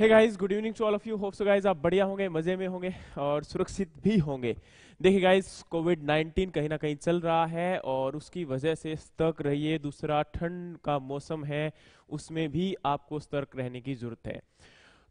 Hey guys good evening to all of you hope so आप बढ़िया होंगे मजे में होंगे और सुरक्षित भी होंगे देखिए गाइज कोविड 19 कहीं ना कहीं चल रहा है और उसकी वजह से सतर्क रहिए दूसरा ठंड का मौसम है उसमें भी आपको सतर्क रहने की जरूरत है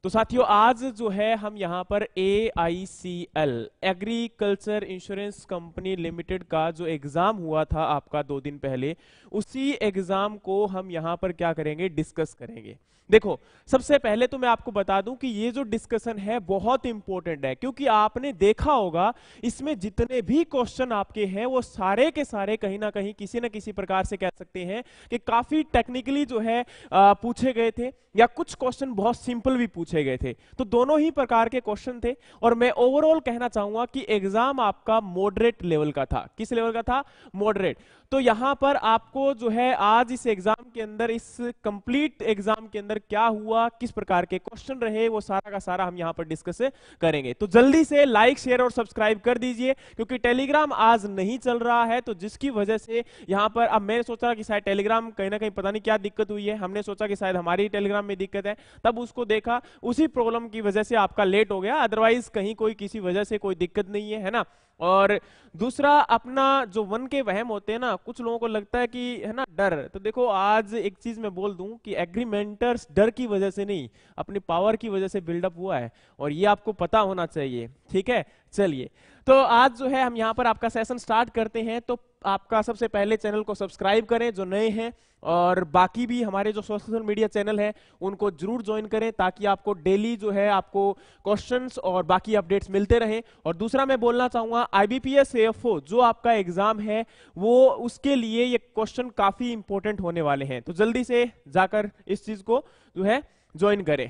तो साथियों आज जो है हम यहाँ पर A I C L agriculture insurance company limited का जो एग्जाम हुआ था आपका दो दिन पहले उसी एग्जाम को हम यहाँ पर क्या करेंगे डिस्कस करेंगे देखो सबसे पहले तो मैं आपको बता दूं कि ये जो डिस्कशन है बहुत इंपॉर्टेंट है क्योंकि आपने देखा होगा इसमें जितने भी क्वेश्चन आपके हैं वो सारे के सारे कहीं ना कहीं किसी ना किसी प्रकार से कह सकते हैं कि काफी टेक्निकली जो है आ, पूछे गए थे या कुछ क्वेश्चन बहुत सिंपल भी पूछे पूछे गए थे तो दोनों ही प्रकार के क्वेश्चन थे और मैं ओवरऑल कहना चाहूंगा कि एग्जाम आपका मॉडरेट लेवल का था किस लेवल का था मॉडरेट तो यहां पर आपको जो है आज इस एग्जाम के अंदर इस कंप्लीट एग्जाम के अंदर क्या हुआ किस प्रकार के क्वेश्चन रहे वो सारा का सारा हम यहां पर डिस्कस करेंगे तो जल्दी से लाइक शेयर और सब्सक्राइब कर दीजिए क्योंकि टेलीग्राम आज नहीं चल रहा है तो जिसकी वजह से यहां पर अब मैंने सोचा कि शायद टेलीग्राम कहीं ना कहीं पता नहीं क्या दिक्कत हुई है हमने सोचा कि शायद हमारी टेलीग्राम में दिक्कत है तब उसको देखा उसी प्रॉब्लम की वजह से आपका लेट हो गया अदरवाइज कहीं कोई किसी वजह से कोई दिक्कत नहीं है है ना और दूसरा अपना जो वन के वहम होते हैं ना कुछ लोगों को लगता है कि है ना डर तो देखो आज एक चीज मैं बोल दूं कि एग्रीमेंटर्स डर की वजह से नहीं अपनी पावर की वजह से बिल्डअप हुआ है और ये आपको पता होना चाहिए ठीक है चलिए तो आज जो है हम यहाँ पर आपका सेशन स्टार्ट करते हैं तो आपका सबसे पहले चैनल को सब्सक्राइब करें जो नए हैं और बाकी भी हमारे जो सोशल मीडिया चैनल हैं उनको जरूर ज्वाइन करें ताकि आपको डेली जो है आपको क्वेश्चंस और बाकी अपडेट्स मिलते रहें और दूसरा मैं बोलना चाहूँगा I B P S F O जो आपका एग्जाम है वो उसके लिए ये क्वेश्चन काफ़ी इंपॉर्टेंट होने वाले हैं तो जल्दी से जाकर इस चीज़ को जो है ज्वाइन करें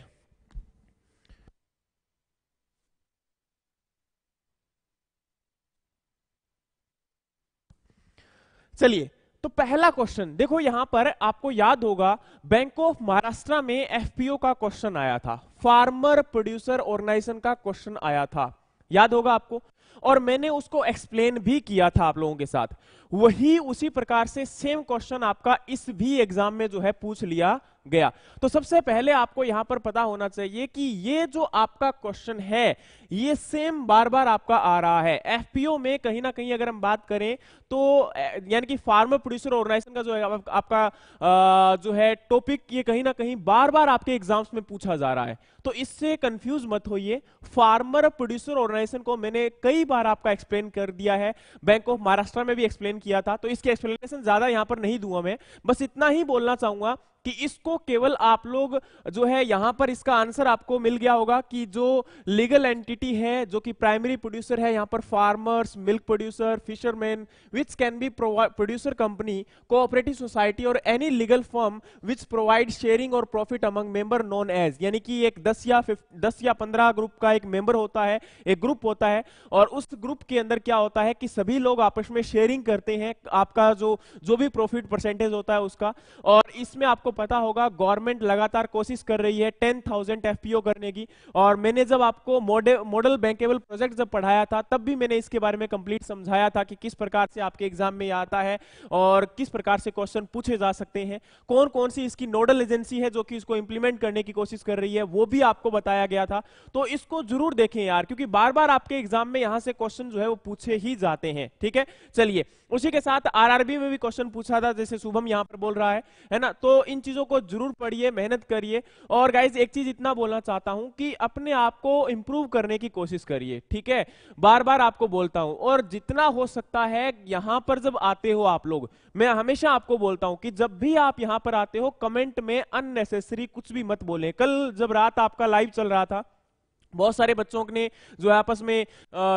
चलिए तो पहला क्वेश्चन देखो यहां पर आपको याद होगा बैंक ऑफ महाराष्ट्र में एफपीओ का क्वेश्चन आया था फार्मर प्रोड्यूसर ऑर्गेनाइजेशन का क्वेश्चन आया था याद होगा आपको और मैंने उसको एक्सप्लेन भी किया था आप लोगों के साथ वही उसी प्रकार से सेम क्वेश्चन आपका इस भी एग्जाम में जो है पूछ लिया गया तो सबसे पहले आपको यहां पर पता होना चाहिए कि ये जो आपका क्वेश्चन है ये सेम बार बार आपका आ रहा है एफपीओ में कहीं ना कहीं अगर हम बात करें तो यानी कि फार्मर प्रोड्यूसर ऑर्गेनाइजेशन का जो है आपका जो है टॉपिक ये कहीं ना कहीं बार बार आपके एग्जाम्स में पूछा जा रहा है तो इससे कंफ्यूज मत होइए फार्मर प्रोड्यूसर ऑर्गेनाइजेशन को मैंने कई बार आपका एक्सप्लेन कर दिया है बैंक ऑफ महाराष्ट्र में भी एक्सप्लेन किया था तो इसके एक्सप्लेनेशन ज्यादा यहां पर नहीं दूंगा मैं बस इतना ही बोलना चाहूंगा कि इसको केवल आप लोग जो है यहां पर इसका आंसर आपको मिल गया होगा कि जो लीगल एंटिटी है जो कि प्राइमरी प्रोड्यूसर है यहां पर farmers milk producer fisherman which can be producer company cooperative society और any legal firm which provide sharing और profit among member known as यानी कि एक दस या दस या पंद्रह ग्रुप का एक मेंबर होता है एक ग्रुप होता है और उस ग्रुप के अंदर क्या होता है कि सभी लोग आपस में शेयरिंग करते हैं आपका जो जो भी प्रॉफिट परसेंटेज होता है उसका और इसमें आपको आपको पता होगा गवर्नमेंट लगातार कोशिश कर रही है टेन थाउजेंड एफपीओ करने की और मैंने जब आपको मॉडल बैंकेबल प्रोजेक्ट जब पढ़ाया था तब भी मैंने इसके बारे में कंप्लीट समझाया था कि किस प्रकार से आपके एग्जाम में आता है और किस प्रकार से क्वेश्चन पूछे जा सकते हैं कौन कौन सी इसकी नोडल एजेंसी है जो कि इसको इंप्लीमेंट करने की कोशिश कर रही है वो भी आपको बताया गया था तो इसको जरूर देखें यार क्योंकि बार बार आपके एग्जाम में यहां से क्वेश्चन जो है वो पूछे ही जाते हैं ठीक है चलिए उसी के साथ आरआरबी में भी क्वेश्चन पूछा था जैसे शुभम यहां पर बोल रहा है है ना तो इन चीजों को जरूर पढ़िए मेहनत करिए और गाइज एक चीज इतना बोलना चाहता हूं कि अपने आप को इंप्रूव करने की कोशिश करिए ठीक है बार बार आपको बोलता हूं और जितना हो सकता है यहां पर जब आते हो आप लोग मैं हमेशा आपको बोलता हूं कि जब भी आप यहां पर आते हो कमेंट में अननेसेसरी कुछ भी मत बोले कल जब रात आपका लाइव चल रहा था बहुत सारे बच्चों ने जो है आपस में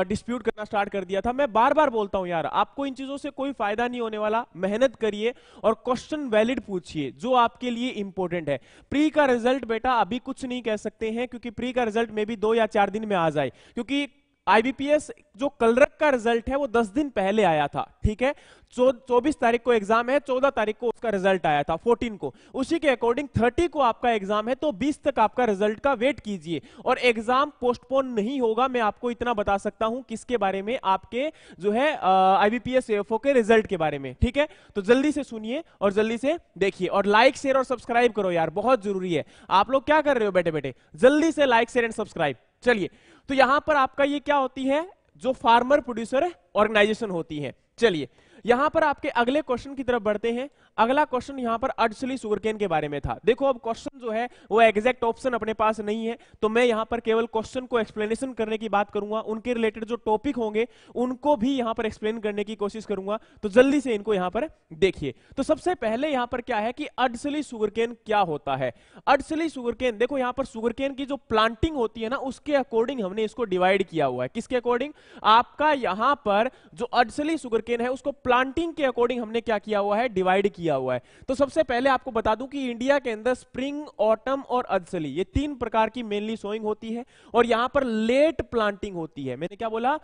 डिस्प्यूट करना स्टार्ट कर दिया था मैं बार बार बोलता हूं यार आपको इन चीजों से कोई फायदा नहीं होने वाला मेहनत करिए और क्वेश्चन वैलिड पूछिए जो आपके लिए इंपॉर्टेंट है प्री का रिजल्ट बेटा अभी कुछ नहीं कह सकते हैं क्योंकि प्री का रिजल्ट में भी दो या चार दिन में आ जाए क्योंकि आईबीपीएस जो कलरक का रिजल्ट है वो 10 दिन पहले आया था ठीक है चौबीस तारीख को एग्जाम है 14 तारीख को उसका रिजल्ट आया था 14 को उसी के अकॉर्डिंग 30 को आपका एग्जाम है तो 20 तक आपका रिजल्ट का वेट कीजिए और एग्जाम पोस्टपोन नहीं होगा मैं आपको इतना बता सकता हूं किसके बारे में आपके जो है आईबीपीएस एफओ के रिजल्ट के बारे में ठीक है तो जल्दी से सुनिए और जल्दी से देखिए और लाइक शेयर और सब्सक्राइब करो यार बहुत जरूरी है आप लोग क्या कर रहे हो बेटे बेटे जल्दी से लाइक शेयर एंड सब्सक्राइब चलिए तो यहां पर आपका ये क्या होती है जो फार्मर प्रोड्यूसर ऑर्गेनाइजेशन होती है चलिए यहां पर आपके अगले क्वेश्चन की तरफ बढ़ते हैं अगला क्वेश्चन यहां पर अडसली सुगरकेन के बारे में था देखो अब क्वेश्चन जो है वो एग्जैक्ट ऑप्शन अपने पास नहीं है तो मैं यहां पर केवल क्वेश्चन को एक्सप्लेनेशन करने की बात करूंगा उनके रिलेटेड जो टॉपिक होंगे उनको भी यहां पर एक्सप्लेन करने की कोशिश करूंगा तो जल्दी से इनको यहां पर देखिए तो सबसे पहले यहां पर क्या है कि अडसली सुगरकेन क्या होता है अडसली सुगरकेन देखो यहां पर सुगरकेन की जो प्लांटिंग होती है ना उसके अकॉर्डिंग हमने इसको डिवाइड किया हुआ है किसके अकॉर्डिंग आपका यहां पर जो अडसली सुगरकेन है उसको प्लांटिंग के अकॉर्डिंग हमने क्या किया हुआ है डिवाइड किया किया हुआ है तो सबसे पहले आपको बता दूं कि इंडिया के अंदर स्प्रिंग ऑटम और अदसली ये तीन प्रकार की मेनली सोइंग होती है और यहां पर लेट प्लांटिंग होती है मैंने क्या बोला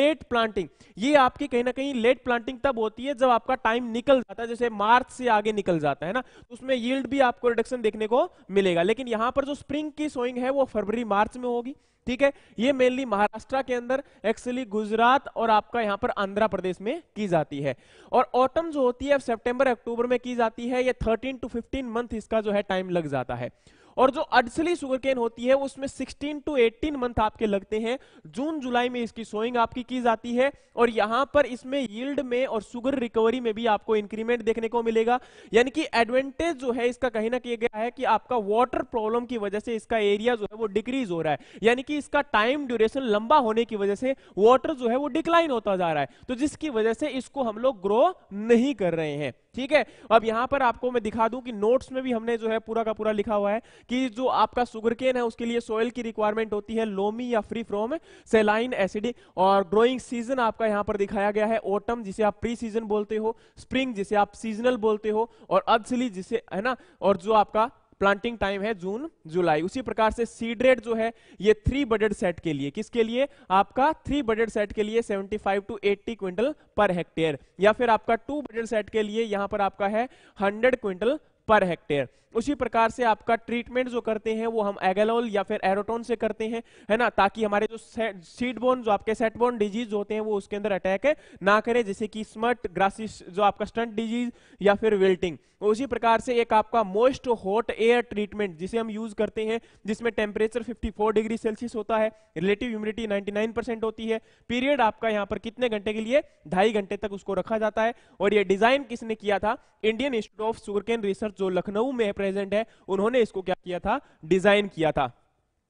लेट प्लांटिंग ये आपकी कहीं ना कहीं लेट प्लांटिंग तब होती है जब आपका टाइम निकल जाता है जैसे मार्च से आगे निकल जाता है ना तो उसमें यील्ड भी आपको रिडक्शन देखने को मिलेगा लेकिन यहां पर जो स्प्रिंग की सोइंग है वो फरवरी मार्च में होगी ठीक है ये मेनली महाराष्ट्र के अंदर एक्चुअली गुजरात और आपका यहां पर आंध्र प्रदेश में की जाती है और ऑटम जो होती है सितंबर अक्टूबर में की जाती है ये 13 टू 15 मंथ इसका जो है टाइम लग जाता है और जो अडसली केन होती है उसमें 16 टू 18 मंथ आपके लगते हैं जून जुलाई में इसकी सोइंग आपकी की जाती है और यहां पर इसमें यील्ड में और सुगर रिकवरी में भी आपको इंक्रीमेंट देखने को मिलेगा यानी कि एडवांटेज जो है इसका कहीं ना कहीं गया है कि आपका वाटर प्रॉब्लम की वजह से इसका एरिया जो है वो डिक्रीज हो रहा है यानी कि इसका टाइम ड्यूरेशन लंबा होने की वजह से वॉटर जो है वो डिक्लाइन होता जा रहा है तो जिसकी वजह से इसको हम लोग ग्रो नहीं कर रहे हैं ठीक है अब यहां पर आपको मैं दिखा दूं कि नोट्स में भी हमने जो है पूरा का पूरा लिखा हुआ है कि जो आपका सुगर केन है उसके लिए सोयल की रिक्वायरमेंट होती है लोमी या फ्री फ्रॉम सेलाइन एसिड और ग्रोइंग सीजन आपका यहां पर दिखाया गया है ओटम जिसे आप प्री सीजन बोलते हो स्प्रिंग जिसे आप सीजनल बोलते हो और अदसली जिसे है ना और जो आपका प्लांटिंग टाइम है जून जुलाई उसी प्रकार से सीड रेट जो है ये थ्री बजट सेट के लिए किसके लिए आपका थ्री बजट सेट के लिए 75 टू 80 क्विंटल पर हेक्टेयर या फिर आपका टू बजट सेट के लिए यहां पर आपका है 100 क्विंटल पर हेक्टेयर उसी प्रकार से आपका ट्रीटमेंट जो करते हैं वो हम एगेलोल या फिर एरोटोन से करते हैं है ना ताकि हमारे जो सीड बोन जो आपके सेट बोन डिजीज होते हैं वो उसके अंदर अटैक है, ना करें जैसे कि स्मर्ट ग्रासिस जो आपका स्टंट डिजीज या फिर वेल्टिंग उसी प्रकार से एक आपका मोस्ट हॉट एयर ट्रीटमेंट जिसे हम यूज करते हैं जिसमें टेम्परेचर 54 डिग्री सेल्सियस होता है रिलेटिव ह्यूमिडिटी 99 परसेंट होती है पीरियड आपका यहाँ पर कितने घंटे के लिए ढाई घंटे तक उसको रखा जाता है और ये डिजाइन किसने किया था Indian Institute of Sugarcane Research जो लखनऊ में प्रेजेंट है उन्होंने इसको क्या किया था डिजाइन किया था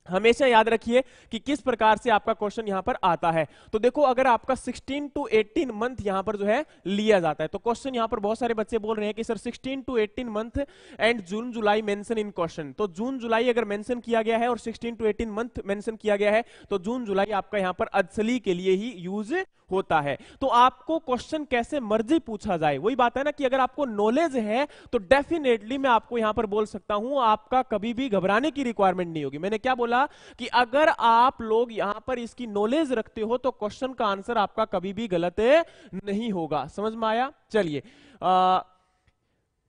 हमेशा याद रखिए कि किस प्रकार से आपका क्वेश्चन यहां पर आता है तो देखो अगर आपका 16 टू 18 मंथ यहां पर जो है लिया जाता है तो क्वेश्चन यहां पर बहुत सारे बच्चे बोल रहे हैं कि sir 16 to 18 month and June July mention in question तो जून जुलाई अगर मेंशन किया गया है और 16 टू 18 मंथ मेंशन किया गया है तो जून जुलाई आपका यहां पर अजसली के लिए ही यूज होता है तो आपको क्वेश्चन कैसे मर्जी पूछा जाए वही बात है ना कि अगर आपको नॉलेज है तो डेफिनेटली मैं आपको यहां पर बोल सकता हूं आपका कभी भी घबराने की रिक्वायरमेंट नहीं होगी मैंने क्या बोला था कि अगर आप लोग यहां पर इसकी नॉलेज रखते हो तो क्वेश्चन का आंसर आपका कभी भी गलत नहीं होगा समझ में आया चलिए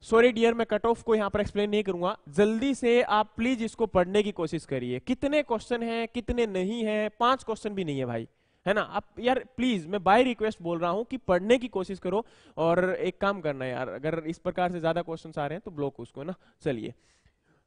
सॉरी डियर मैं कट ऑफ को यहां पर एक्सप्लेन नहीं करूंगा जल्दी से आप प्लीज इसको पढ़ने की कोशिश करिए कितने क्वेश्चन हैं कितने नहीं हैं पांच क्वेश्चन भी नहीं है भाई है ना आप यार प्लीज मैं बाय रिक्वेस्ट बोल रहा हूं कि पढ़ने की कोशिश करो और एक काम करना यार अगर इस प्रकार से ज्यादा क्वेश्चन आ रहे हैं तो ब्लॉक उसको ना चलिए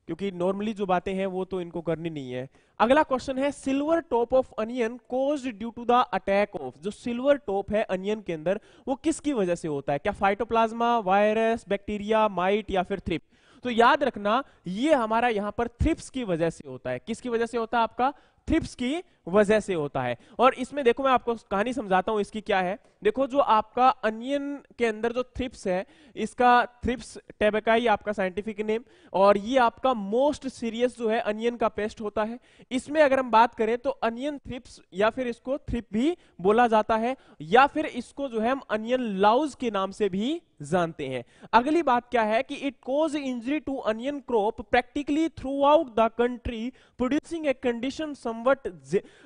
क्योंकि नॉर्मली जो बातें हैं वो तो इनको करनी नहीं है अगला क्वेश्चन है silver top of onion cause due to the attack of जो सिल्वर टॉप है अनियन के अंदर वो किसकी वजह से होता है क्या फाइटोप्लाज्मा वायरस बैक्टीरिया माइट या फिर थ्रिप तो याद रखना ये हमारा यहां पर थ्रिप्स की वजह से होता है किसकी वजह से होता है आपका थ्रिप्स की वजह से होता है और इसमें देखो मैं आपको कहानी समझाता हूं इसकी क्या है देखो जो आपका अनियन के अंदर जो थ्रिप्स है इसका थ्रिप्स टेबेकाई आपका साइंटिफिक नेम और ये आपका मोस्ट सीरियस जो है अनियन का पेस्ट होता है इसमें अगर हम बात करें तो अनियन थ्रिप्स या फिर इसको थ्रिप भी बोला जाता है या फिर इसको जो है हम अनियन लाउज के नाम से भी जानते हैं अगली बात क्या है कि it cause injury to onion crop practically throughout the country producing a condition somewhat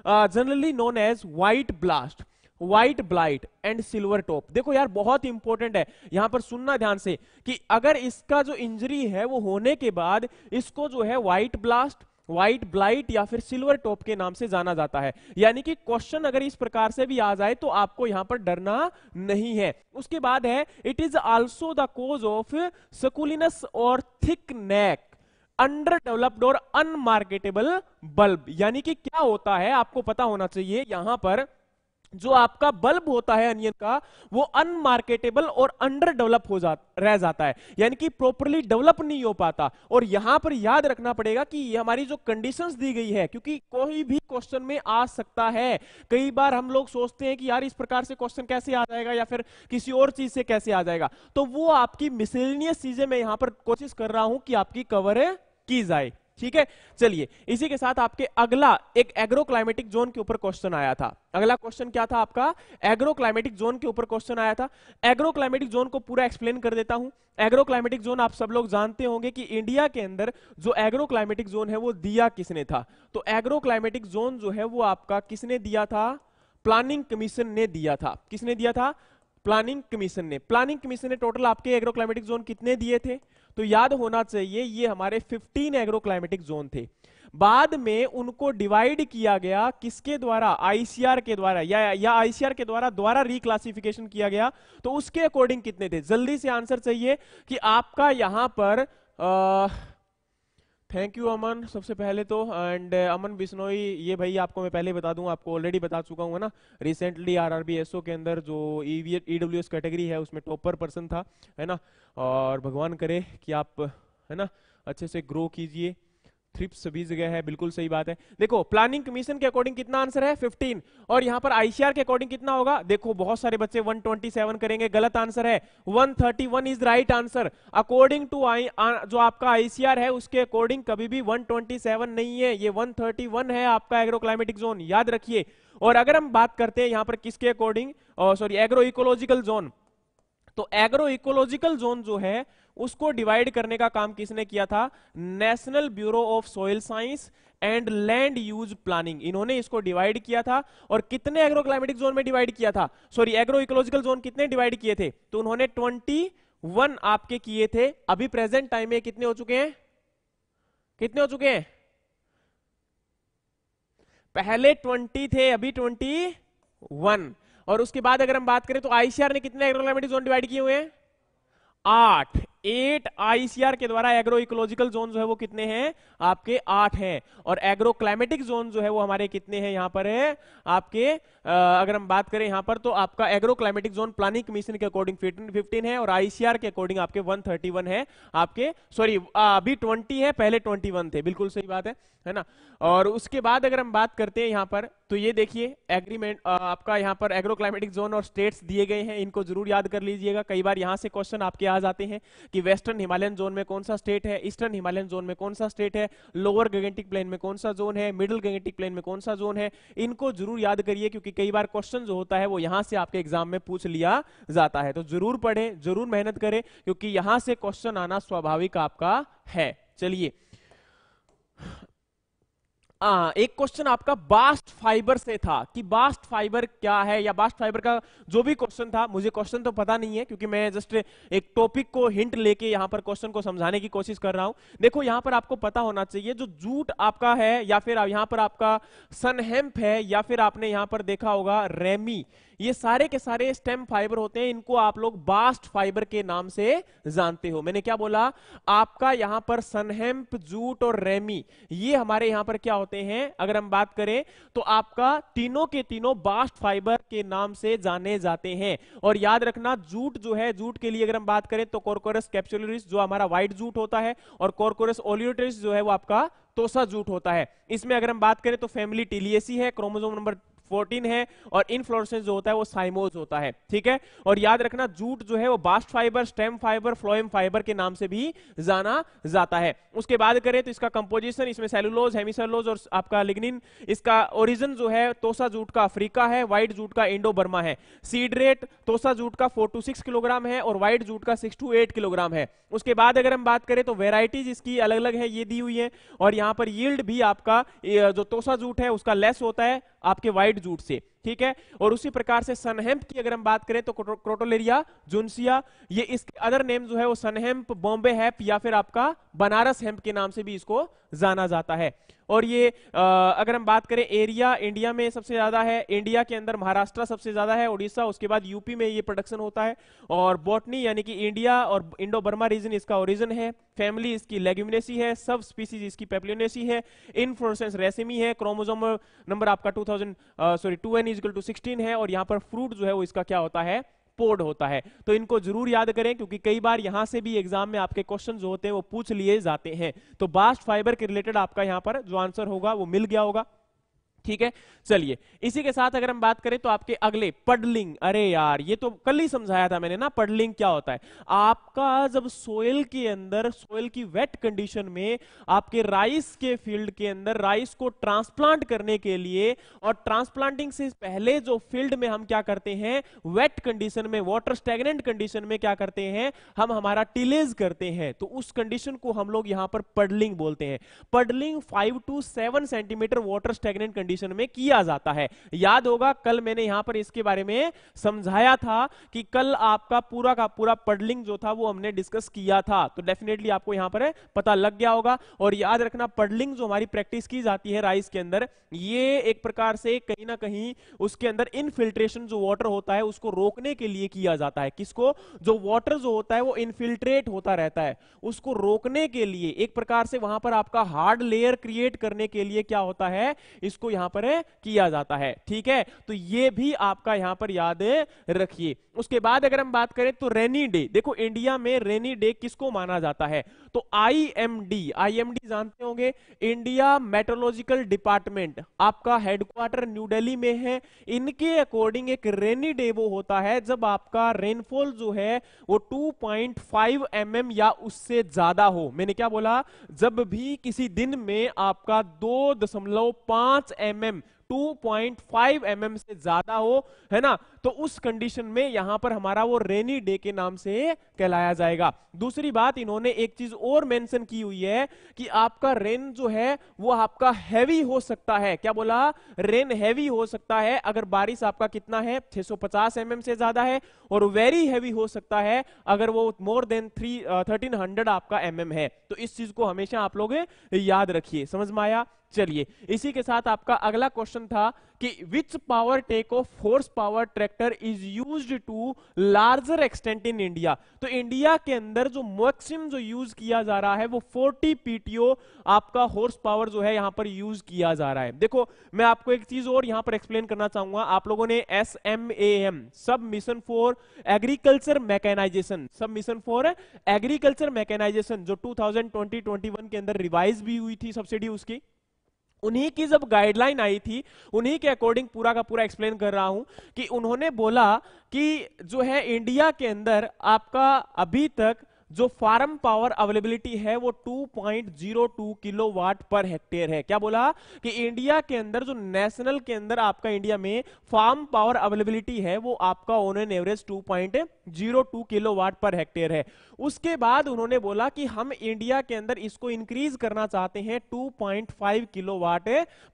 generally known as white blast white blight and silver top देखो यार बहुत इंपॉर्टेंट है यहां पर सुनना ध्यान से कि अगर इसका जो इंजरी है वो होने के बाद इसको जो है व्हाइट ब्लास्ट व्हाइट ब्लाइट या फिर सिल्वर टॉप के नाम से जाना जाता है यानी कि क्वेश्चन अगर इस प्रकार से भी आ जाए तो आपको यहां पर डरना नहीं है उसके बाद है it is also the cause of succulence और थिक नेक अंडर डेवलप्ड और अनमार्केटेबल बल्ब यानी कि क्या होता है आपको पता होना चाहिए यहां पर जो आपका बल्ब होता है अनियन का वो अनमार्केटेबल और अंडर डेवलप हो जा रह जाता है यानी कि प्रॉपरली डेवलप नहीं हो पाता और यहां पर याद रखना पड़ेगा कि हमारी जो कंडीशंस दी गई है क्योंकि कोई भी क्वेश्चन में आ सकता है कई बार हम लोग सोचते हैं कि यार इस प्रकार से क्वेश्चन कैसे आ जाएगा या फिर किसी और चीज से कैसे आ जाएगा तो वो आपकी मिसेलियस चीजें मैं यहां पर कोशिश कर रहा हूं कि आपकी कवर की जाए ठीक है चलिए इसी के साथ आपके अगला एक एग्रो क्लाइमेटिक जोन के ऊपर क्वेश्चन आया था अगला क्वेश्चन क्या था आपका एग्रो क्लाइमेटिक जोन के ऊपर क्वेश्चन आया था एग्रो क्लाइमेटिक जोन को पूरा एक्सप्लेन कर देता हूं एग्रो क्लाइमेटिक जोन आप सब लोग जानते होंगे कि इंडिया के अंदर जो एग्रो क्लाइमेटिक जोन है वो दिया किसने था तो एग्रो क्लाइमेटिक जोन जो है वो आपका किसने दिया था प्लानिंग कमीशन ने दिया था किसने दिया था प्लानिंग कमीशन ने प्लानिंग कमीशन ने टोटल आपके एग्रो क्लाइमेटिक जोन कितने दिए थे तो याद होना चाहिए ये हमारे 15 एग्रोक्लाइमेटिक जोन थे बाद में उनको डिवाइड किया गया किसके द्वारा आईसीआर के द्वारा या या आईसीआर के द्वारा द्वारा रिक्लासिफिकेशन किया गया तो उसके अकॉर्डिंग कितने थे जल्दी से आंसर चाहिए कि आपका यहां पर आ, थैंक यू अमन सबसे पहले तो एंड अमन बिश्नोई ये भाई आपको मैं पहले बता दूं आपको ऑलरेडी बता चुका हूँ ना recently R R B S O के अंदर जो ई डब्ल्यू एस कैटेगरी है उसमें टॉपर पर्सन था है ना और भगवान करे कि आप है ना अच्छे से ग्रो कीजिए थ्रिप्स सभी जगह है बिल्कुल सही बात है देखो प्लानिंग कमीशन के अकॉर्डिंग कितना आंसर है 15 और यहां पर आईसीआर के अकॉर्डिंग कितना होगा देखो बहुत सारे बच्चे 127 करेंगे गलत आंसर है 131 is right answer according to I जो आपका आईसीआर है उसके अकॉर्डिंग कभी भी वन नहीं है ये वन है आपका एग्रोक्लाइमेटिक जोन याद रखिए और अगर हम बात करते हैं यहां पर किसके according sorry agro ecological zone तो एग्रो इकोलॉजिकल जोन जो है उसको डिवाइड करने का काम किसने किया था national bureau of soil science and land use planning इन्होंने इसको डिवाइड किया था और कितने एग्रो क्लाइमेटिक जोन में डिवाइड किया था सॉरी एग्रो इकोलॉजिकल जोन कितने डिवाइड किए थे तो उन्होंने ट्वेंटी वन आपके किए थे अभी प्रेजेंट टाइम में कितने हो चुके हैं कितने हो चुके हैं पहले ट्वेंटी थे अभी ट्वेंटी वन और उसके बाद अगर हम बात करें तो आईसीआर ने कितने एग्रो क्लाइमेटिक जोन डिवाइड किए हुए हैं आठ एट आईसीआर के द्वारा एग्रो इकोलॉजिकल जोन जो है वो कितने हैं आपके आठ हैं और एग्रो क्लाइमेटिक जोन जो है वो हमारे कितने हैं यहां पर है आपके आ, अगर हम बात करें यहां पर तो आपका agro climatic zone planning commission के अकॉर्डिंग फिफ्टीन है और आईसीआर के अकॉर्डिंग आपके वन है आपके सॉरी अभी ट्वेंटी है पहले ट्वेंटी थे बिल्कुल सही बात है है ना और उसके बाद अगर हम बात करते हैं यहां पर तो ये देखिए एग्रीमेंट आपका यहाँ पर एग्रो क्लाइमेटिक जोन और स्टेट्स दिए गए हैं इनको जरूर याद कर लीजिएगा कई बार यहाँ से क्वेश्चन आपके आ जाते हैं कि वेस्टर्न हिमालयन जोन में कौन सा स्टेट है ईस्टर्न हिमालयन जोन में कौन सा स्टेट है लोअर गैगेटिक प्लेन में कौन सा जोन है मिडिल गैगेटिक प्लेन में कौन सा जोन है इनको जरूर याद करिए क्योंकि कई बार क्वेश्चन जो होता है वो यहाँ से आपके एग्जाम में पूछ लिया जाता है तो जरूर पढ़े जरूर मेहनत करें क्योंकि यहाँ से क्वेश्चन आना स्वाभाविक आपका है चलिए आ, एक क्वेश्चन आपका बास्ट फाइबर से था कि बास्ट फाइबर क्या है या बास्ट फाइबर का जो भी क्वेश्चन था मुझे क्वेश्चन तो पता नहीं है क्योंकि मैं जस्ट एक टॉपिक को हिंट लेके यहां पर क्वेश्चन को समझाने की कोशिश कर रहा हूं देखो यहां पर आपको पता होना चाहिए जो जूट आपका है या फिर यहां पर आपका सनहेम्प है या फिर आपने यहां पर देखा होगा रेमी ये सारे के सारे स्टेम फाइबर होते हैं इनको आप लोग बास्ट फाइबर के नाम से जानते हो मैंने क्या बोला आपका यहां पर सनहेम्प जूट और रेमी ये हमारे यहां पर क्या होते हैं अगर हम बात करें तो आपका तीनों के तीनों बास्ट फाइबर के नाम से जाने जाते हैं और याद रखना जूट जो है जूट के लिए अगर हम बात करें तो कॉर्कोरस कैप्सुलरिस जो हमारा व्हाइट जूट होता है और कॉर्कोरस ओलियोटरिस जो है वो आपका तोसा जूट होता है इसमें अगर हम बात करें तो फैमिली टीलियसी है क्रोमोजोम नंबर 14 है और इनफ्लोरेसेंस जो होता है वो साइमोज होता है ठीक है और याद रखना जूट जो है वो bast fibre stem fibre phloem fibre के नाम से भी जाना जाता है उसके बाद करें तो इसका कंपोजिशन इसमें सेलुलोज हेमिसेलोज और आपका लिग्निन इसका ओरिजिन जो है तोसा जूट का अफ्रीका है व्हाइट जूट का इंडो बर्मा है सीड रेट तोसा जूट का फोर टू सिक्स किलोग्राम है और व्हाइट जूट का सिक्स टू एट किलोग्राम है उसके बाद अगर हम बात करें तो वेराइटीज इसकी अलग अलग है ये दी हुई है और यहाँ पर यील्ड भी आपका जो तोसा जूट है उसका लेस होता है आपके वाइट जूट से ठीक है और उसी प्रकार से सनहेम्प की अगर हम बात करें तो क्रोटोलेरिया जुनसिया ये इसके अदर नेम जो है वो सनहेम्प बॉम्बे हैप या फिर आपका बनारस हेम्प के नाम से भी इसको जाना जाता है और ये आ, अगर हम बात करें एरिया इंडिया में सबसे ज्यादा है इंडिया के अंदर महाराष्ट्र सबसे ज्यादा है उड़ीसा उसके बाद यूपी में ये प्रोडक्शन होता है और बॉटनी यानी कि इंडिया और इंडो बर्मा रीजन इसका ओरिजिन है फैमिली इसकी लेग्यूमिनेसी है सब स्पीसीज इसकी पेप्लोनेसी है इनफ्लोरेसेंस रेसिमी है क्रोमोजोम नंबर आपका two sorry n equal to sixteen है और यहाँ पर फ्रूट जो है वो इसका क्या होता है पोड होता है तो इनको जरूर याद करें क्योंकि कई बार यहां से भी एग्जाम में आपके क्वेश्चन जो होते हैं वो पूछ लिए जाते हैं तो बास्ट फाइबर के रिलेटेड आपका यहां पर जो आंसर होगा वो मिल गया होगा ठीक है चलिए इसी के साथ अगर हम बात करें तो आपके अगले पडलिंग अरे यार ये तो कल ही समझाया था मैंने ना पडलिंग क्या होता है आपका जब सोयल के अंदर सोयल की वेट कंडीशन में आपके राइस के फील्ड के अंदर राइस को ट्रांसप्लांट करने के लिए और ट्रांसप्लांटिंग से पहले जो फील्ड में हम क्या करते हैं वेट कंडीशन में वॉटर स्टेगनेंट कंडीशन में क्या करते हैं हम हमारा टिलेज करते हैं तो उस कंडीशन को हम लोग यहां पर पडलिंग बोलते हैं puddling five to seven centimetre water stagnant condition condition में किया जाता है याद होगा कल मैंने यहां पर इसके बारे में समझाया था कि कल आपका पूरा का पूरा पडलिंग जो था वो हमने डिस्कस किया था तो डेफिनेटली आपको यहां पर पता लग गया होगा और याद रखना पडलिंग जो हमारी प्रैक्टिस की जाती है राइस के अंदर ये एक प्रकार से कहीं ना कहीं उसके अंदर इनफिल्ट्रेशन जो वॉटर होता है उसको रोकने के लिए किया जाता है किसको जो वॉटर जो होता है वो इनफिल्ट्रेट होता रहता है उसको रोकने के लिए एक प्रकार से वहां पर आपका हार्ड लेयर क्रिएट करने के लिए क्या होता है इसको यहां यहां पर किया जाता है ठीक है तो ये भी आपका यहां पर याद रखिए उसके बाद अगर हम बात करें तो रेनी डे देखो इंडिया में रेनी डे किसको माना जाता है तो आईएमडी आईएमडी जानते होंगे इंडिया मेट्रोलॉजिकल डिपार्टमेंट आपका हेडक्वार्टर न्यू दिल्ली में है इनके अकॉर्डिंग एक रेनी डे वो होता है जब आपका रेनफॉल जो है वो 2.5 पॉइंट mm या उससे ज्यादा हो मैंने क्या बोला जब भी किसी दिन में आपका दो दशमलव पांच एम पॉइंट 2.5 एम mm से ज्यादा हो है ना तो उस कंडीशन में यहां पर हमारा वो रेनी डे के नाम से कहलाया जाएगा दूसरी बात इन्होंने एक चीज और मेंशन की हुई है कि आपका रेन जो है वो आपका हैवी हो सकता है क्या बोला रेन हैवी हो सकता है अगर बारिश आपका कितना है 650 एम mm से ज्यादा है और वेरी हैवी हो सकता है अगर वो more than three thirteen hundred आपका एम mm है तो इस चीज को हमेशा आप लोग याद रखिए समझ में आया चलिए इसी के साथ आपका अगला क्वेश्चन था कि which power take off force power tractor is used to larger extent in India तो इंडिया के अंदर जो मैक्सिम जो यूज किया जा रहा है वो 40 पीटीओ आपका हॉर्स पावर जो है यहां पर यूज किया जा रहा है देखो मैं आपको एक चीज और यहां पर एक्सप्लेन करना चाहूंगा आप लोगों ने S M A M sub mission for agriculture mechanisation sub mission for agriculture mechanisation जो टू थाउजेंड के अंदर रिवाइज भी हुई थी सब्सिडी उसकी उन्हीं की जब गाइडलाइन आई थी उन्हीं के अकॉर्डिंग पूरा का पूरा एक्सप्लेन कर रहा हूं कि उन्होंने बोला कि जो है इंडिया के अंदर आपका अभी तक जो फार्म पावर अवेलेबिलिटी है वो 2.02 किलोवाट पर हेक्टेयर है क्या बोला कि इंडिया के अंदर जो नेशनल के अंदर आपका इंडिया में फार्म पावर अवेलेबिलिटी है वो आपका on an average 2.02 kilowatt per hectare है उसके बाद उन्होंने बोला कि हम इंडिया के अंदर इसको इंक्रीज करना चाहते हैं टू किलोवाट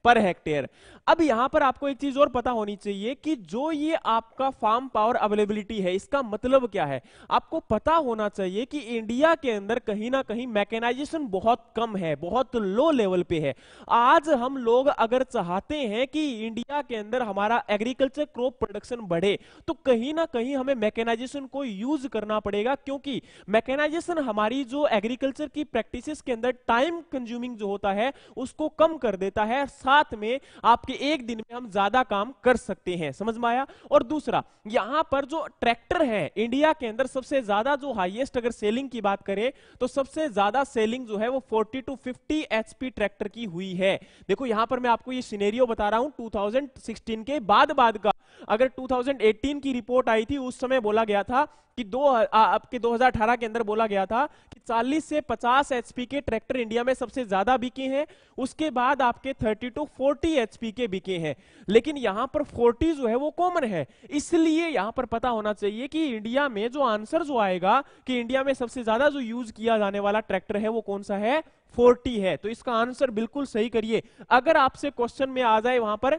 पर हेक्टेयर अब यहां पर आपको एक चीज और पता होनी चाहिए कि जो ये आपका फार्म पावर अवेलेबिलिटी है इसका मतलब क्या है आपको पता होना चाहिए कि इंडिया के अंदर कहीं ना कहीं मैकेनाइजेशन बहुत कम है बहुत लो लेवल पे है आज हम लोग अगर चाहते हैं कि इंडिया के अंदर हमारा एग्रीकल्चर क्रॉप प्रोडक्शन बढ़े तो कहीं ना कहीं हमें मैकेनाइजेशन को यूज करना पड़ेगा क्योंकि मैकेनाइजेशन हमारी जो एग्रीकल्चर की प्रैक्टिस के अंदर टाइम कंज्यूमिंग जो होता है उसको कम कर देता है साथ में आपके एक दिन में हम ज्यादा काम कर सकते हैं समझ में आया और दूसरा यहां पर जो ट्रैक्टर है इंडिया के अंदर सबसे ज्यादा जो हाइएस्ट अगर सेल सेलिंग की बात करें तो सबसे ज्यादा सेलिंग जो है वो 40 टू 50 एचपी ट्रैक्टर की हुई है देखो यहां पर मैं आपको ये सिनेरियो बता रहा हूं 2016 के बाद बाद का अगर 2018 की रिपोर्ट आई थी उस समय बोला गया था कि दो आपके 2018 के अंदर बोला गया था कि 40 से 50 एचपी के ट्रैक्टर इंडिया में सबसे ज्यादा बिके हैं उसके बाद आपके 30 टू 40 एचपी के बिके हैं लेकिन यहां पर 40 जो है वो कॉमन है इसलिए यहां पर पता होना चाहिए कि इंडिया में जो आंसर जो आएगा कि इंडिया में सबसे ज्यादा जो यूज किया जाने वाला ट्रैक्टर है वो कौन सा है फोर्टी है तो इसका आंसर बिल्कुल सही करिए अगर आपसे क्वेश्चन में आ जाए वहां पर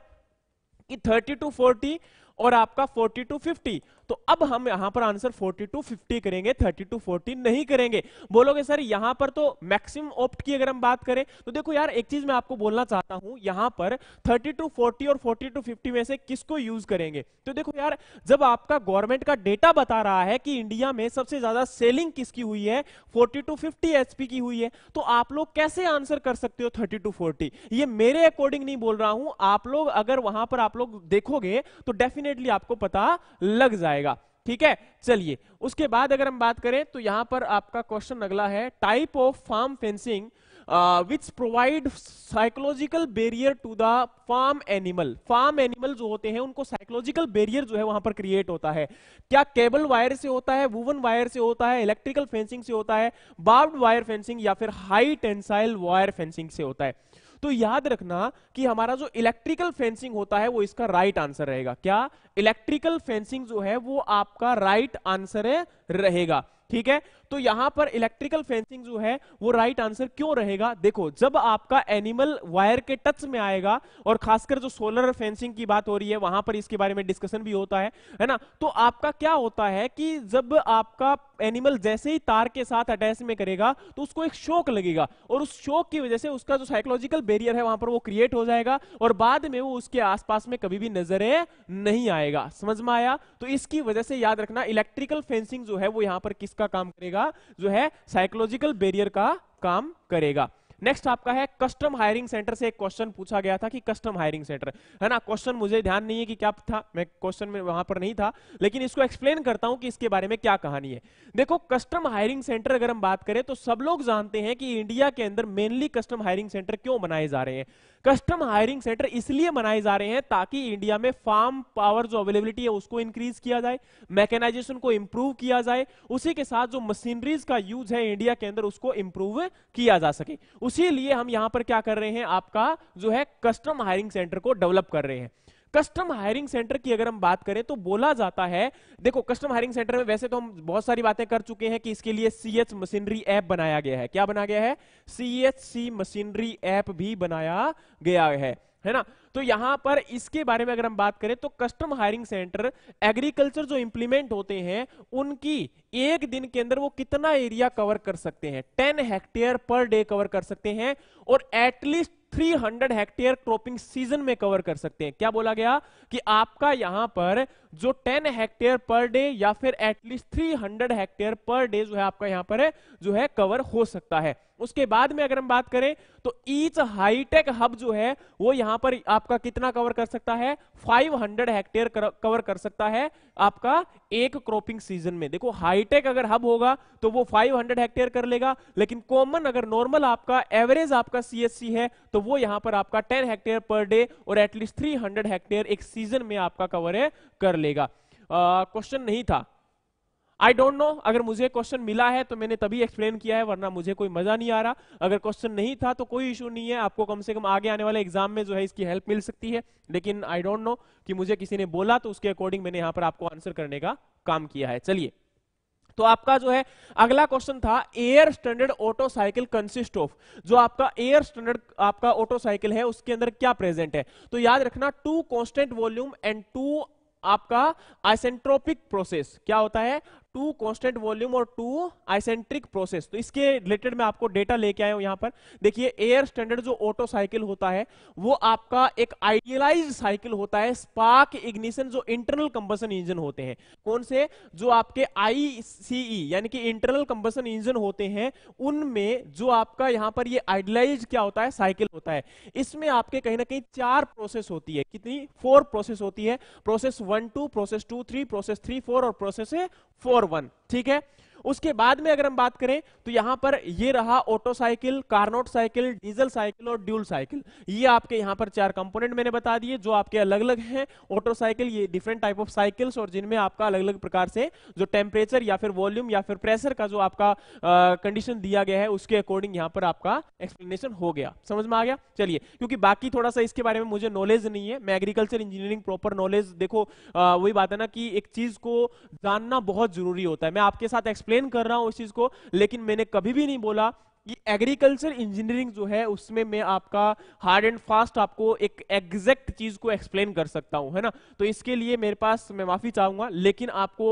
कि थर्टी टू फोर्टी और आपका फोर्टी टू फिफ्टी तो अब हम यहां पर आंसर 40 टू 50 करेंगे 30 टू 40 नहीं करेंगे बोलोगे सर यहां पर तो मैक्सिमम ऑप्ट की अगर हम बात करें तो देखो यार एक चीज मैं आपको बोलना चाहता हूं यहां पर 30 टू 40 और 40 टू 50 में से किसको यूज करेंगे तो देखो यार जब आपका गवर्नमेंट का डेटा बता रहा है कि इंडिया में सबसे ज्यादा सेलिंग किसकी हुई है फोर्टी टू फिफ्टी एचपी की हुई है तो आप लोग कैसे आंसर कर सकते हो थर्टी टू फोर्टी ये मेरे अकॉर्डिंग नहीं बोल रहा हूं आप लोग अगर वहां पर आप लोग देखोगे तो डेफिनेटली आपको पता लग जाए आएगा ठीक है चलिए उसके बाद अगर हम बात करें तो यहां पर आपका क्वेश्चन अगला है type of farm fencing which provide psychological barrier to the farm animal farm animal जो होते हैं उनको साइकोलॉजिकल बेरियर जो है वहां पर क्रिएट होता है क्या केबल वायर से होता है वुवन वायर से होता है इलेक्ट्रिकल फेंसिंग से होता है बार्ब वायर फेंसिंग या फिर हाई टेंसाइल वायर फेंसिंग से होता है तो याद रखना कि हमारा जो इलेक्ट्रिकल फेंसिंग होता है वो इसका राइट आंसर रहेगा क्या इलेक्ट्रिकल फेंसिंग जो है वो आपका राइट आंसर रहेगा ठीक है तो यहां पर इलेक्ट्रिकल फेंसिंग जो है वो राइट आंसर क्यों रहेगा देखो जब आपका एनिमल वायर के टच में आएगा और खासकर जो सोलर फेंसिंग की बात हो रही है वहां पर इसके बारे में डिस्कशन भी होता है है ना तो आपका क्या होता है कि जब आपका एनिमल जैसे ही तार के साथ अटैच में करेगा तो उसको एक शोक लगेगा और उस शोक की वजह से उसका जो साइकोलॉजिकल बेरियर है वहां पर वो क्रिएट हो जाएगा और बाद में वो उसके आसपास में कभी भी नजरें नहीं आएगा समझ में आया तो इसकी वजह से याद रखना इलेक्ट्रिकल फेंसिंग जो है वो यहां पर किसका काम करेगा करेगा जो है साइकोलॉजिकल बेरियर का काम करेगा नेक्स्ट आपका है कस्टम हायरिंग सेंटर से एक क्वेश्चन पूछा गया था कि कस्टम हायरिंग सेंटर है ना क्वेश्चन मुझे ध्यान नहीं है कि क्या था मैं क्वेश्चन में वहां पर नहीं था लेकिन इसको एक्सप्लेन करता हूं कि इसके बारे में क्या कहानी है देखो कस्टम हायरिंग सेंटर अगर हम बात करें तो सब लोग जानते हैं कि इंडिया के अंदर मेनली कस्टम हायरिंग सेंटर क्यों बनाए जा रहे हैं कस्टम हायरिंग सेंटर इसलिए बनाए जा रहे हैं ताकि इंडिया में फार्म पावर जो अवेलेबिलिटी है उसको इंक्रीज किया जाए मैकेनाइजेशन को इंप्रूव किया जाए उसी के साथ जो मशीनरीज का यूज है इंडिया के अंदर उसको इंप्रूव किया जा सके उसी लिए हम यहां पर क्या कर रहे हैं आपका जो है कस्टम हायरिंग सेंटर को डेवलप कर रहे हैं कस्टम हायरिंग सेंटर की अगर हम बात करें तो बोला जाता है देखो कस्टम हायरिंग सेंटर में वैसे तो हम बहुत सारी बातें कर चुके हैं कि इसके लिए सीएच मशीनरी ऐप बनाया गया है क्या बनाया गया है सीएचसी मशीनरी ऐप भी बनाया गया है है ना तो यहां पर इसके बारे में अगर हम बात करें तो कस्टम हायरिंग सेंटर एग्रीकल्चर जो इंप्लीमेंट होते हैं उनकी एक दिन के अंदर वो कितना एरिया कवर कर सकते हैं ten hectare per day cover कर सकते हैं और एटलीस्ट 300 हेक्टेयर क्रॉपिंग सीजन में कवर कर सकते हैं क्या बोला गया कि आपका यहां पर जो 10 हेक्टेयर पर डे या फिर एटलीस्ट 300 हेक्टेयर पर डे जो है आपका यहां पर जो है कवर हो सकता है उसके बाद में अगर हम बात करें तो ईच हाईटेक हब जो है वो यहां पर आपका कितना कवर कर सकता है 500 हेक्टेयर कवर कर सकता है आपका एक क्रॉपिंग सीजन में देखो हाईटेक अगर हब होगा तो वो 500 हेक्टेयर कर लेगा लेकिन कॉमन अगर नॉर्मल आपका एवरेज आपका सीएससी है तो वो यहां पर आपका 10 हेक्टेयर पर डे और एटलीस्ट 300 हेक्टेयर एक सीजन में आपका कवर कर लेगा क्वेश्चन नहीं था आई डोंट नो अगर मुझे क्वेश्चन मिला है तो मैंने तभी एक्सप्लेन किया है वरना मुझे कोई मजा नहीं आ रहा अगर क्वेश्चन नहीं था तो कोई इशू नहीं है आपको कम से कम आगे आने वाले एग्जाम में जो है इसकी हेल्प मिल सकती है लेकिन आई डोंट नो कि मुझे किसी ने बोला तो उसके अकॉर्डिंग मैंने यहां पर आपको आंसर करने का काम किया है चलिए तो आपका जो है अगला क्वेश्चन था air standard Otto cycle consist of जो आपका एयर स्टैंडर्ड आपका ऑटो साइकिल है उसके अंदर क्या प्रेजेंट है तो याद रखना two constant volume and two आपका आइसेंट्रोपिक प्रोसेस क्या होता है टू कॉन्स्टेंट वॉल्यूम और टू आइसेंट्रिक प्रोसेस तो इसके रिलेटेड मैं आपको डेटा लेके आया हूं यहां पर देखिए एयर स्टैंडर्ड जो ऑटो साइकिल होता है वो आपका एक आइडियलाइज साइकिल होता है स्पार्क इग्निशन जो इंटरनल कंबसन इंजन होते हैं कौन से जो आपके आईसीई e, यानी कि इंटरनल कंबसन इंजन होते हैं उनमें जो आपका यहां पर ये आइडियलाइज क्या होता है साइकिल होता है इसमें आपके कहीं ना कहीं चार प्रोसेस होती है कितनी फोर प्रोसेस होती है process one two process two three process three four और प्रोसेस फोर वन ठीक है उसके बाद में अगर हम बात करें तो यहां पर ये रहा Otto cycle Carnot cycle diesel cycle और ड्यूल साइकिल ये आपके यहां पर चार कंपोनेंट मैंने बता दिए जो आपके अलग अलग हैं ऑटो साइकिल ये डिफरेंट टाइप ऑफ साइकिल्स और जिनमें आपका अलग अलग प्रकार से जो टेम्परेचर या फिर वॉल्यूम या फिर प्रेशर का जो आपका कंडीशन दिया गया है उसके अकॉर्डिंग यहां पर आपका एक्सप्लेनेशन हो गया समझ में आ गया चलिए क्योंकि बाकी थोड़ा सा इसके बारे में मुझे नॉलेज नहीं है मैं एग्रीकल्चर इंजीनियरिंग प्रॉपर नॉलेज देखो वही बात है ना कि एक चीज को जानना बहुत जरूरी होता है मैं आपके साथ एक्सप्लेन एक्सप्लेन कर रहा हूं उस चीज को लेकिन मैंने कभी भी नहीं बोला कि एग्रीकल्चर इंजीनियरिंग जो है उसमें मैं आपका हार्ड एंड फास्ट आपको एक एग्जैक्ट चीज को एक्सप्लेन कर सकता हूं है ना तो इसके लिए मेरे पास मैं माफी चाहूंगा लेकिन आपको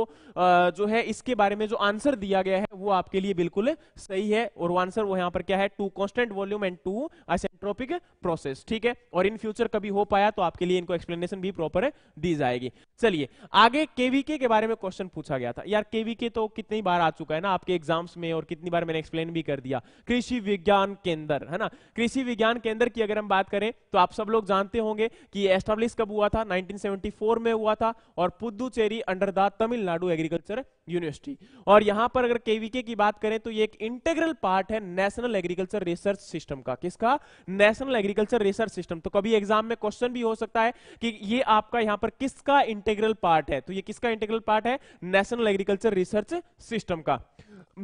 जो है इसके बारे में जो आंसर दिया गया है वो आपके लिए बिल्कुल सही है और वो आंसर वो यहां पर क्या है two constant volume and two isentropic process ठीक है और इन फ्यूचर कभी हो पाया तो आपके लिए इनको एक्सप्लेनेशन भी प्रॉपर दी जाएगी चलिए आगे केवीके के बारे में क्वेश्चन पूछा गया था यार केवीके तो कितनी बार आ चुका है ना आपके एग्जाम्स में और कितनी बार मैंने एक्सप्लेन भी कर दिया कृषि विज्ञान केंद्र है ना कृषि विज्ञान केंद्र की अगर हम बात करें तो आप सब लोग जानते होंगे कि एस्टेब्लिश कब हुआ था 1974 में हुआ था और Puducherry under the Tamil Nadu agriculture university और यहां पर अगर केवी एनपीके की बात करें तो ये एक इंटेग्रल पार्ट है नेशनल एग्रीकल्चर रिसर्च सिस्टम का किसका नेशनल एग्रीकल्चर रिसर्च सिस्टम तो कभी एग्जाम में क्वेश्चन भी हो सकता है कि ये आपका यहां पर किसका इंटेग्रल पार्ट है तो ये किसका इंटेग्रल पार्ट है नेशनल एग्रीकल्चर रिसर्च सिस्टम का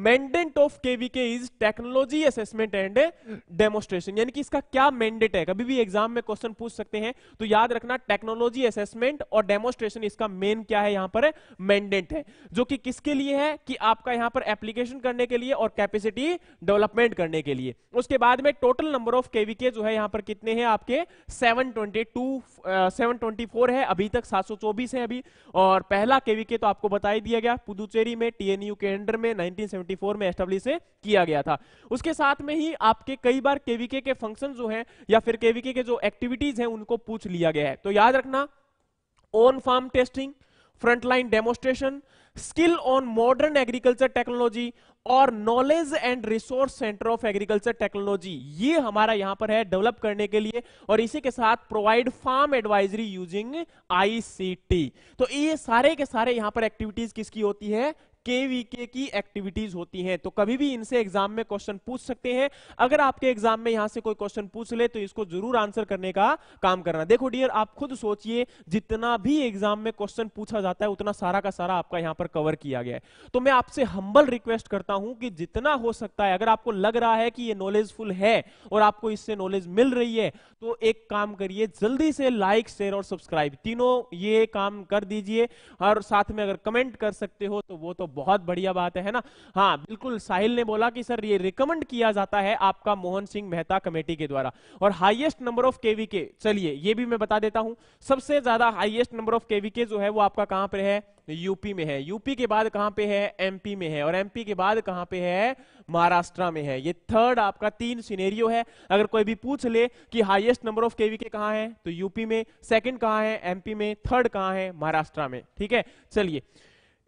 mandate of KVK is technology assessment and demonstration यानी कि इसका क्या मैंडेट है कभी भी एग्जाम में क्वेश्चन पूछ सकते हैं तो याद रखना टेक्नोलॉजी असेसमेंट और डेमोस्ट्रेशन इसका मेन क्या है यहां पर मैंडेट है जो कि किसके लिए है कि आपका यहां पर एप्लीकेशन करने के लिए और कैपेसिटी डेवलपमेंट करने के लिए उसके बाद में टोटल नंबर ऑफ केवीके जो है यहां पर कितने हैं आपके सेवन ट्वेंटी है अभी तक सात है अभी और पहला केवीके तो आपको बताई दिया गया पुदुचेरी में टीएनयू के अंडर में नाइनटीन 1974 में एस्टेब्लिश किया गया था उसके साथ में ही आपके कई बार केवीके के फंक्शन जो है या फिर केवीके के जो एक्टिविटीज है उनको पूछ लिया गया है तो याद रखना on farm testing frontline demonstration skill on modern agriculture technology और knowledge and resource centre of agriculture technology ये हमारा यहां पर है डेवलप करने के लिए और इसी के साथ provide farm advisory using ICT तो ये सारे के सारे यहां पर एक्टिविटीज किसकी होती है केवीके की एक्टिविटीज होती हैं तो कभी भी इनसे एग्जाम में क्वेश्चन पूछ सकते हैं अगर आपके एग्जाम में यहां से कोई क्वेश्चन पूछ ले तो इसको जरूर आंसर करने का काम करना देखो डियर आप खुद सोचिए जितना भी एग्जाम में क्वेश्चन पूछा जाता है उतना सारा का सारा आपका यहां पर कवर किया गया है तो मैं आपसे हम्बल रिक्वेस्ट करता हूं कि जितना हो सकता है अगर आपको लग रहा है कि ये नॉलेजफुल है और आपको इससे नॉलेज मिल रही है तो एक काम करिए जल्दी से लाइक शेयर और सब्सक्राइब तीनों ये काम कर दीजिए और साथ में अगर कमेंट कर सकते हो तो वो तो बहुत बढ़िया बात है ना हाँ बिल्कुल साहिल ने बोला कि सर ये रिकमेंड किया जाता है आपका मोहन सिंह मेहता कमेटी के द्वारा और हाईएस्ट नंबर ऑफ केवी के चलिए ये भी मैं बता देता हूं सबसे ज्यादा हाईएस्ट नंबर ऑफ केवी के जो है वो आपका कहां पर है यूपी में है यूपी के बाद कहां पे है एमपी में है और एमपी के बाद कहां पे है महाराष्ट्र में है ये थर्ड आपका तीन सिनेरियो है अगर कोई भी पूछ ले कि हाईएस्ट नंबर ऑफ केवी के कहां है तो यूपी में सेकंड कहां है एमपी में थर्ड कहां है महाराष्ट्र में ठीक है चलिए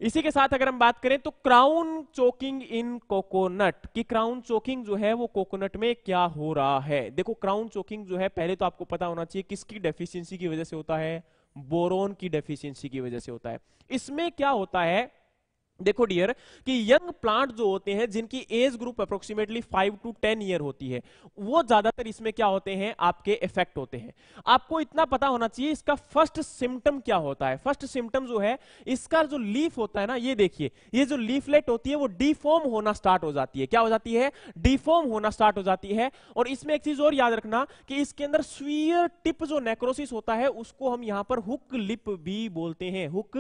इसी के साथ अगर हम बात करें तो क्राउन चोकिंग इन कोकोनट की क्राउन चोकिंग जो है वो कोकोनट में क्या हो रहा है देखो क्राउन चोकिंग जो है पहले तो आपको पता होना चाहिए किसकी डेफिशिएंसी की वजह से होता है बोरोन की डेफिशिएंसी की वजह से होता है इसमें क्या होता है देखो डियर कि यंग प्लांट जो होते हैं जिनकी age group approximately five to ten year होती है वो ज्यादातर इसमें क्या होते हैं आपके इफेक्ट होते हैं आपको इतना पता होना चाहिए इसका फर्स्ट सिम्टम क्या होता है फर्स्ट सिम्टम जो है इसका जो लीफ होता है ना ये देखिए ये जो लीफलेट होती है वो डिफॉर्म होना स्टार्ट हो जाती है क्या हो जाती है डिफॉर्म होना स्टार्ट हो जाती है और इसमें एक चीज और याद रखना कि इसके अंदर स्वीयर टिप जो नेक्रोसिस होता है उसको हम यहां पर हुक लिप भी बोलते हैं हुक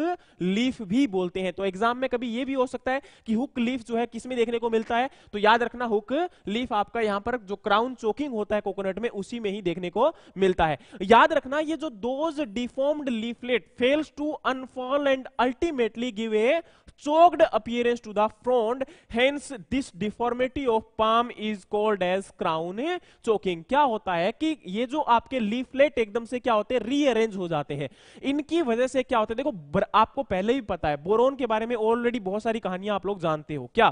लीफ भी बोलते हैं तो एग्जाम में कभी ये भी हो सकता है कि हुक लीफ जो है किसमें देखने को मिलता है तो याद रखना हुक लीफ आपका यहां पर जो क्राउन चोकिंग होता है कोकोनट में उसी में ही देखने को मिलता है याद रखना ये जो those deformed leaflet fails to unfold and ultimately give a choked appearance to the frond hence this deformity of palm is called as crown choking क्या होता है कि ये जो आपके लीफलेट एकदम से क्या होते हैं रीअरेंज हो जाते हैं इनकी वजह से क्या होता है देखो आपको पहले ही पता है बोरोन के बारे में ऑलरेडी बहुत सारी कहानियां आप लोग जानते हो क्या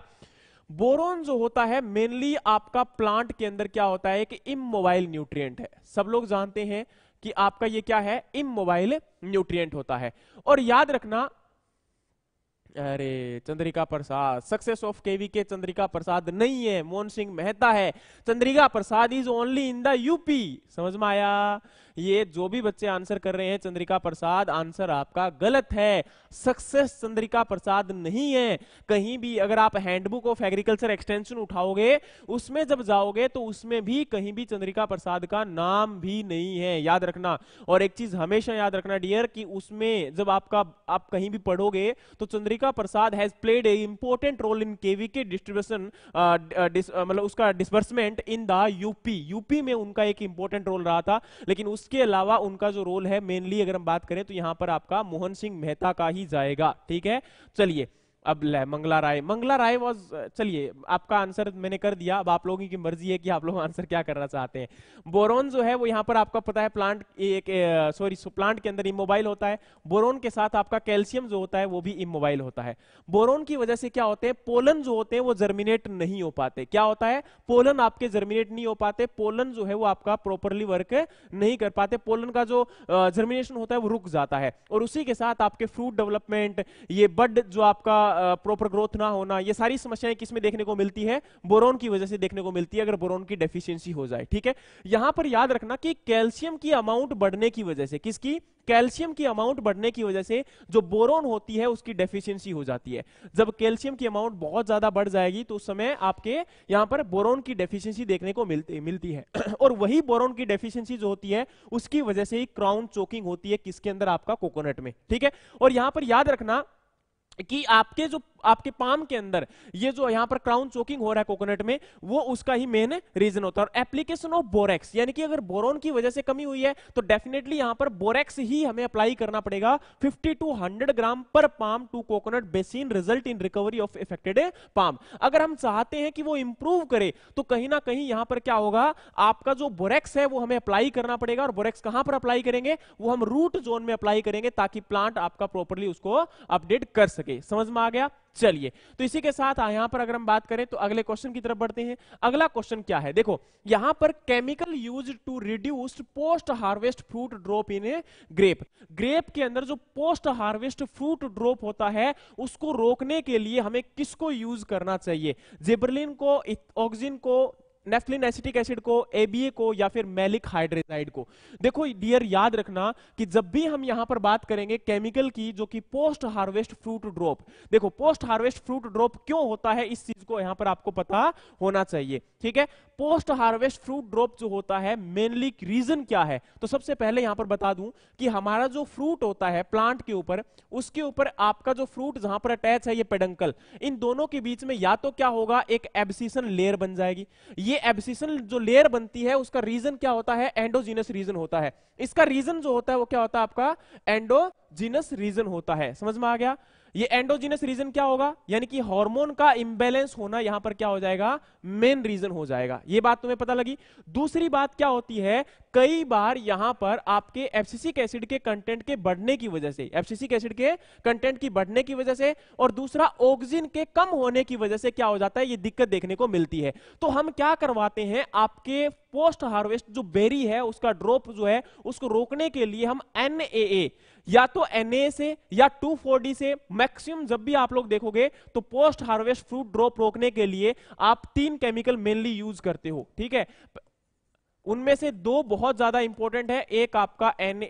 बोरोन जो होता है मेनली आपका प्लांट के अंदर क्या होता है कि इमोबाइल न्यूट्रिएंट है सब लोग जानते हैं कि आपका ये क्या है इमोबाइल न्यूट्रिएंट होता है और याद रखना अरे Chandrika Prasad success of KVK Chandrika Prasad नहीं है मोहन सिंह मेहता है Chandrika Prasad is only in the UP समझ में आया ये जो भी बच्चे आंसर कर रहे हैं चंद्रिका प्रसाद आंसर आपका गलत है सक्सेस चंद्रिका प्रसाद नहीं है कहीं भी अगर आप हैंडबुक ऑफ एग्रीकल्चर एक्सटेंशन उठाओगे उसमें जब जाओगे तो उसमें भी कहीं भी चंद्रिका प्रसाद का नाम भी नहीं है याद रखना और एक चीज हमेशा याद रखना डियर कि उसमें जब आपका आप कहीं भी पढ़ोगे तो Chandrika Chandrika Prasad has played a important role in KVK distribution मतलब उसका disbursement in the UP UP में उनका एक इंपॉर्टेंट रोल रहा था लेकिन उसके अलावा उनका जो रोल है मेनली अगर हम बात करें तो यहां पर आपका मोहन सिंह मेहता का ही जाएगा ठीक है चलिए अब ले मंगला राय मंगला राय वॉज uh, चलिए आपका आंसर मैंने कर दिया अब आप लोगों की मर्जी है कि आप लोग आंसर क्या करना चाहते हैं बोरोन जो है वो यहाँ पर आपका पता है प्लांट एक सॉरी प्लांट के अंदर इमोबाइल होता है बोरोन के साथ आपका कैल्शियम जो होता है वो भी इमोबाइल होता है बोरोन की वजह से क्या होते हैं पोलन जो होते हैं वो जर्मिनेट नहीं हो पाते क्या होता है पोलन आपके जर्मिनेट नहीं हो पाते पोलन जो है वो आपका प्रॉपरली वर्क नहीं कर पाते पोलन का जो जर्मिनेशन uh, होता है वो रुक जाता है और उसी के साथ आपके फ्रूट डेवलपमेंट ये बड जो आपका प्रॉपर ग्रोथ ना होना ये सारी समस्याएं किसमें देखने को मिलती है बोरोन की वजह से देखने को मिलती है अगर बोरोन की डेफिशिएंसी हो जाए ठीक है यहां पर याद रखना कि कैल्शियम की अमाउंट बढ़ने की वजह से किसकी कैल्शियम की अमाउंट बढ़ने की वजह से जो बोरोन होती है उसकी डेफिशिएंसी हो जाती है जब कैल्शियम की अमाउंट बहुत ज्यादा बढ़ जाएगी तो उस समय आपके यहां पर बोरोन की डेफिशिएंसी देखने को मिलती मिलती है और वही बोरोन की डेफिशिएंसी जो होती है उसकी वजह से ही क्राउन चोकिंग होती है किसके अंदर आपका कोकोनट में ठीक है और यहां पर याद रखना कि आपके जो आपके पाम के अंदर ये जो यहां पर क्राउन चोकिंग हो रहा है कोकोनट में वो उसका ही मेन रीजन होता है और एप्लीकेशन ऑफ बोरेक्स यानी कि अगर बोरोन की वजह से कमी हुई है तो डेफिनेटली यहां पर बोरेक्स ही हमें अप्लाई करना पड़ेगा 50 to 100 gram per palm to coconut basin result in recovery of affected palm अगर हम चाहते हैं कि वो इंप्रूव करे तो कहीं ना कहीं यहां पर क्या होगा आपका जो बोरेक्स है वो हमें अप्लाई करना पड़ेगा और बोरेक्स कहां पर अप्लाई करेंगे वो हम रूट जोन में अप्लाई करेंगे ताकि प्लांट आपका प्रॉपरली उसको अपडेट कर सके सके समझ में आ गया चलिए तो इसी के साथ यहां पर अगर हम बात करें तो अगले क्वेश्चन की तरफ बढ़ते हैं अगला क्वेश्चन क्या है देखो यहां पर chemical use to reduce post harvest fruit drop in a grape grape के अंदर जो पोस्ट हार्वेस्ट फ्रूट ड्रॉप होता है उसको रोकने के लिए हमें किसको यूज करना चाहिए जेबरलिन को ऑक्सीजन को नेफ्लिन एसिटिक एसिड को एबीए को या फिर मैलिक हाइड्रेसाइड को देखो डियर याद रखना कि जब भी हम यहां पर बात करेंगे केमिकल की जो कि पोस्ट हार्वेस्ट फ्रूट ड्रॉप देखो पोस्ट हार्वेस्ट फ्रूट ड्रॉप क्यों होता है इस चीज को यहां पर आपको पता होना चाहिए ठीक है पोस्ट हार्वेस्ट फ्रूट ड्रॉप जो होता है मेनली रीजन क्या है तो सबसे पहले यहां पर बता दूं कि हमारा जो फ्रूट होता है प्लांट के ऊपर उसके ऊपर आपका जो फ्रूट जहां पर अटैच है ये पेडंकल इन दोनों के बीच में या तो क्या होगा एक एबसीसन लेयर बन जाएगी ये एब्सिसल जो लेयर बनती है उसका रीजन क्या होता है एंडोजीनस रीजन होता है इसका रीजन जो होता है वो क्या होता है आपका एंडोजीनस रीजन होता है समझ में आ गया ये एंडोजिनस रीजन क्या होगा यानी कि हार्मोन का इंबैलेंस होना यहां पर क्या हो जाएगा मेन रीजन हो जाएगा ये बात तुम्हें पता लगी दूसरी बात क्या होती है कई बार यहां पर आपके एफसीसिक एसिड के कंटेंट के बढ़ने की वजह से एफसीसिक एसिड के कंटेंट की बढ़ने की वजह से और दूसरा ऑक्सीजन के कम होने की वजह से क्या हो जाता है ये दिक्कत देखने को मिलती है तो हम क्या करवाते हैं आपके पोस्ट हार्वेस्ट जो बेरी है उसका ड्रॉप जो है उसको रोकने के लिए हम एन या तो एन से या 2,4-डी से मैक्सिमम जब भी आप लोग देखोगे तो पोस्ट हार्वेस्ट फ्रूट ड्रॉप रोकने के लिए आप तीन केमिकल मेनली यूज करते हो ठीक है उनमें से दो बहुत ज्यादा इंपॉर्टेंट है एक आपका एन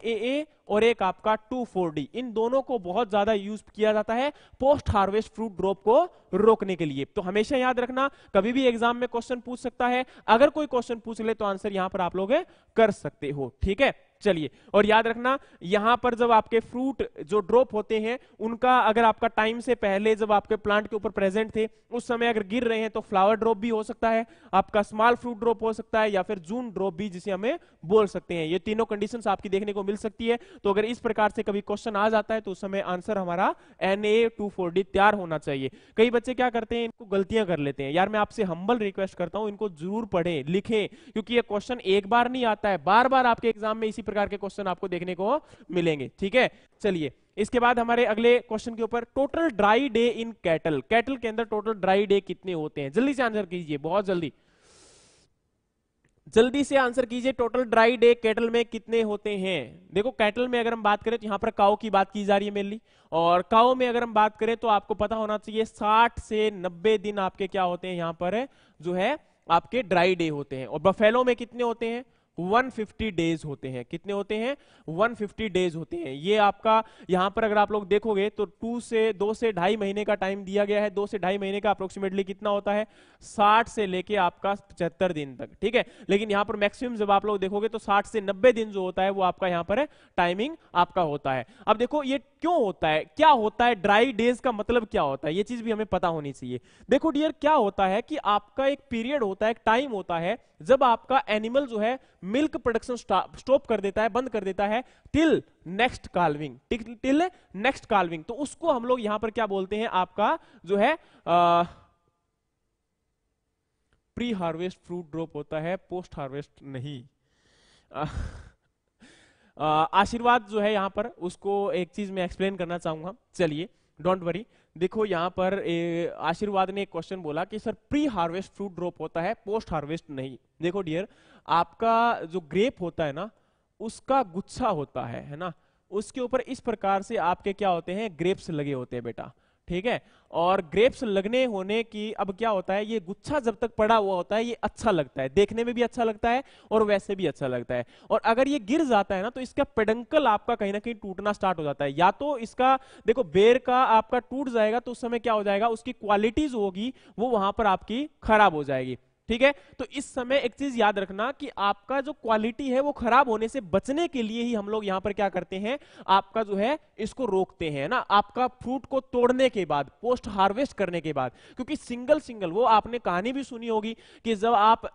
और एक आपका टू फोर डी इन दोनों को बहुत ज्यादा यूज किया जाता है पोस्ट हार्वेस्ट फ्रूट ड्रॉप को रोकने के लिए तो हमेशा याद रखना कभी भी एग्जाम में क्वेश्चन पूछ सकता है अगर कोई क्वेश्चन पूछ ले तो आंसर यहां पर आप लोग कर सकते हो ठीक है चलिए और याद रखना यहां पर जब आपके फ्रूट जो ड्रॉप होते हैं उनका अगर आपका टाइम से पहले जब आपके प्लांट के ऊपर प्रेजेंट थे उस समय अगर गिर रहे हैं तो फ्लावर ड्रॉप भी हो सकता है आपका स्मॉल फ्रूट ड्रॉप हो सकता है या फिर जून ड्रॉप भी जिसे हमें बोल सकते हैं ये तीनों कंडीशंस आपकी देखने को मिल सकती है तो अगर इस प्रकार से कभी क्वेश्चन आ जाता है तो उस समय आंसर हमारा N A two four D तैयार होना चाहिए कई बच्चे क्या करते हैं इनको गलतियां कर लेते हैं यार मैं आपसे हम्बल रिक्वेस्ट करता हूं इनको जरूर पढ़े लिखे क्योंकि ये क्वेश्चन एक बार नहीं आता है बार बार आपके एग्जाम में इसी प्रकार के क्वेश्चन आपको देखने को मिलेंगे ठीक है चलिए इसके बाद हमारे अगले क्वेश्चन के ऊपर total dry day in cattle cattle के अंदर टोटल ड्राई डे कितने होते हैं जल्दी से आंसर कीजिए बहुत जल्दी जल्दी से आंसर कीजिए टोटल ड्राई डे कैटल में कितने होते हैं देखो कैटल में अगर हम बात करें तो यहां पर काओ की बात की जा रही है मेनली और काओ में अगर हम बात करें तो आपको पता होना चाहिए 60 से 90 दिन आपके क्या होते हैं यहां पर जो है आपके ड्राई डे होते हैं और बफेलो में कितने होते हैं 150 डेज होते हैं कितने होते हैं 150 डेज होते हैं ये आपका यहां पर अगर आप लोग देखोगे तो टू से दो से ढाई महीने का टाइम दिया गया है दो से ढाई महीने का अप्रोक्सीमेटली कितना होता है साठ से लेके आपका पचहत्तर दिन तक ठीक है लेकिन यहां पर मैक्सिमम जब आप लोग देखोगे तो साठ से नब्बे दिन जो होता है वो आपका यहां पर टाइमिंग आपका होता है अब देखो ये क्यों होता है क्या होता है ड्राई डेज का मतलब क्या होता है ये चीज भी हमें पता होनी चाहिए देखो डियर क्या होता है कि आपका एक पीरियड होता है एक टाइम होता है जब आपका एनिमल जो है मिल्क प्रोडक्शन स्टॉप कर देता है बंद कर देता है till next calving till next calving तो उसको हम लोग यहां पर क्या बोलते हैं आपका जो है ah, pre harvest fruit drop होता है पोस्ट हार्वेस्ट नहीं आशीर्वाद जो है यहां पर उसको एक चीज मैं एक्सप्लेन करना चाहूंगा चलिए डोंट वरी देखो यहाँ पर आशीर्वाद ने एक क्वेश्चन बोला कि sir pre harvest fruit drop होता है पोस्ट हार्वेस्ट नहीं देखो डियर आपका जो ग्रेप होता है ना उसका गुच्छा होता है है ना उसके ऊपर इस प्रकार से आपके क्या होते हैं ग्रेप्स लगे होते हैं बेटा ठीक है और ग्रेप्स लगने होने की अब क्या होता है ये गुच्छा जब तक पड़ा हुआ होता है ये अच्छा लगता है देखने में भी अच्छा लगता है और वैसे भी अच्छा लगता है और अगर ये गिर जाता है ना तो इसका पेडंकल आपका कहीं ना कहीं टूटना स्टार्ट हो जाता है या तो इसका देखो बेर का आपका टूट जाएगा तो उस समय क्या हो जाएगा उसकी क्वालिटी जो होगी वो वहां पर आपकी खराब हो जाएगी ठीक है तो इस समय एक चीज याद रखना कि आपका जो क्वालिटी है वो खराब होने से बचने के लिए ही हम लोग यहां पर क्या करते हैं आपका जो है इसको रोकते हैं ना आपका फ्रूट को तोड़ने के बाद पोस्ट हार्वेस्ट करने के बाद क्योंकि सिंगल सिंगल वो आपने कहानी भी सुनी होगी कि जब आप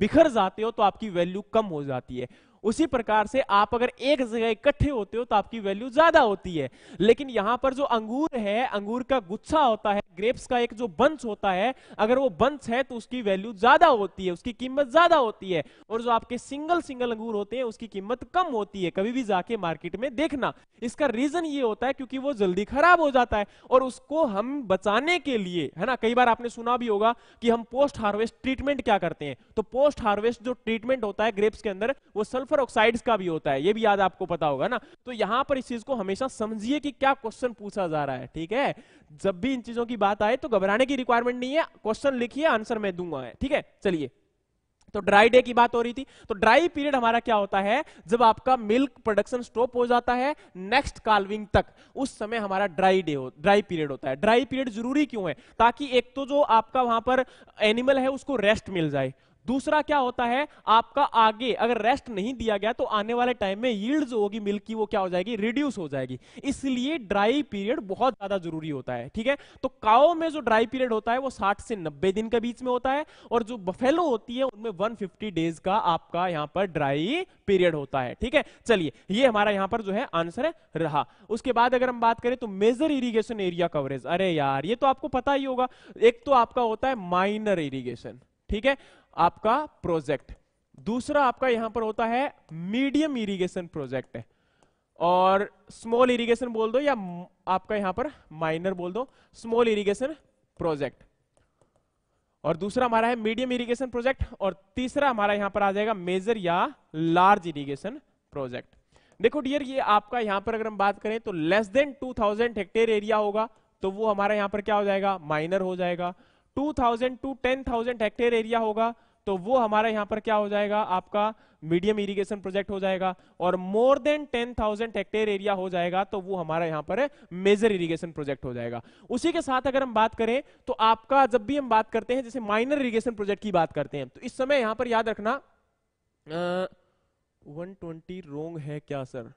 बिखर जाते हो तो आपकी वैल्यू कम हो जाती है उसी प्रकार से आप अगर एक जगह इकट्ठे होते हो तो आपकी वैल्यू ज्यादा होती है लेकिन यहां पर जो अंगूर है अंगूर का गुच्छा होता है ग्रेप्स का एक जो बंच होता है अगर वो बंस है तो उसकी वैल्यू ज्यादा होती है उसकी कीमत ज्यादा होती है और जो आपके सिंगल सिंगल अंगूर होते हैं उसकी कीमत कम होती है कभी भी जाके मार्केट में देखना इसका रीजन ये होता है क्योंकि वो जल्दी खराब हो जाता है और उसको हम बचाने के लिए है ना कई बार आपने सुना भी होगा कि हम पोस्ट हार्वेस्ट ट्रीटमेंट क्या करते हैं तो पोस्ट हार्वेस्ट जो ट्रीटमेंट होता है ग्रेप्स के अंदर वो सल्फर पर ऑक्साइड्स का भी होता है ये भी याद आपको पता होगा ना तो यहां पर इस चीज को हमेशा समझिए कि क्या क्वेश्चन पूछा जा रहा है ठीक है जब भी इन चीजों की बात आए तो घबराने की रिक्वायरमेंट नहीं है क्वेश्चन लिखिए आंसर मैं दूंगा ठीक है चलिए तो ड्राई डे की बात हो रही थी तो ड्राई पीरियड हमारा क्या होता है जब आपका मिल्क प्रोडक्शन स्टॉप हो जाता है नेक्स्ट कालविंग तक उस समय हमारा ड्राई डे हो ड्राई पीरियड होता है ड्राई पीरियड जरूरी क्यों है ताकि एक तो जो आपका वहां पर एनिमल है उसको रेस्ट मिल जाए दूसरा क्या होता है आपका आगे अगर रेस्ट नहीं दिया गया तो आने वाले टाइम में यील्ड जो होगी मिल्क की वो क्या हो जाएगी रिड्यूस हो जाएगी इसलिए ड्राई पीरियड बहुत ज्यादा जरूरी होता है ठीक है तो काओ में जो ड्राई पीरियड होता है वो साठ से नब्बे दिन के बीच में होता है और जो बफेलो होती है उनमें वन डेज का आपका यहां पर ड्राई पीरियड होता है ठीक है चलिए ये हमारा यहां पर जो है आंसर रहा उसके बाद अगर हम बात करें तो मेजर इरीगेशन एरिया कवरेज अरे यार ये तो आपको पता ही होगा एक तो आपका होता है माइनर इरीगेशन ठीक है आपका प्रोजेक्ट दूसरा आपका यहां पर होता है मीडियम इरिगेशन प्रोजेक्ट और स्मॉल इरिगेशन बोल दो या आपका यहां पर माइनर बोल दो स्मॉल इरिगेशन प्रोजेक्ट और दूसरा हमारा है मीडियम इरिगेशन प्रोजेक्ट और तीसरा हमारा यहां पर आ जाएगा मेजर या लार्ज इरिगेशन प्रोजेक्ट देखो डियर ये आपका यहां पर अगर हम बात करें तो लेस देन 2000 हेक्टेयर एरिया होगा तो वो हमारा यहां पर क्या हो जाएगा माइनर हो जाएगा 2000 टू 10000 हेक्टेयर एरिया होगा तो वो हमारा यहां पर क्या हो जाएगा आपका मीडियम इरिगेशन प्रोजेक्ट हो जाएगा और more than ten thousand hectare area हो जाएगा तो वो हमारा यहां पर मेजर इरिगेशन प्रोजेक्ट हो जाएगा उसी के साथ अगर हम बात करें तो आपका जब भी हम बात करते हैं जैसे माइनर इरिगेशन प्रोजेक्ट की बात करते हैं तो इस समय यहां पर याद रखना वन ट्वेंटी रोंग है क्या सर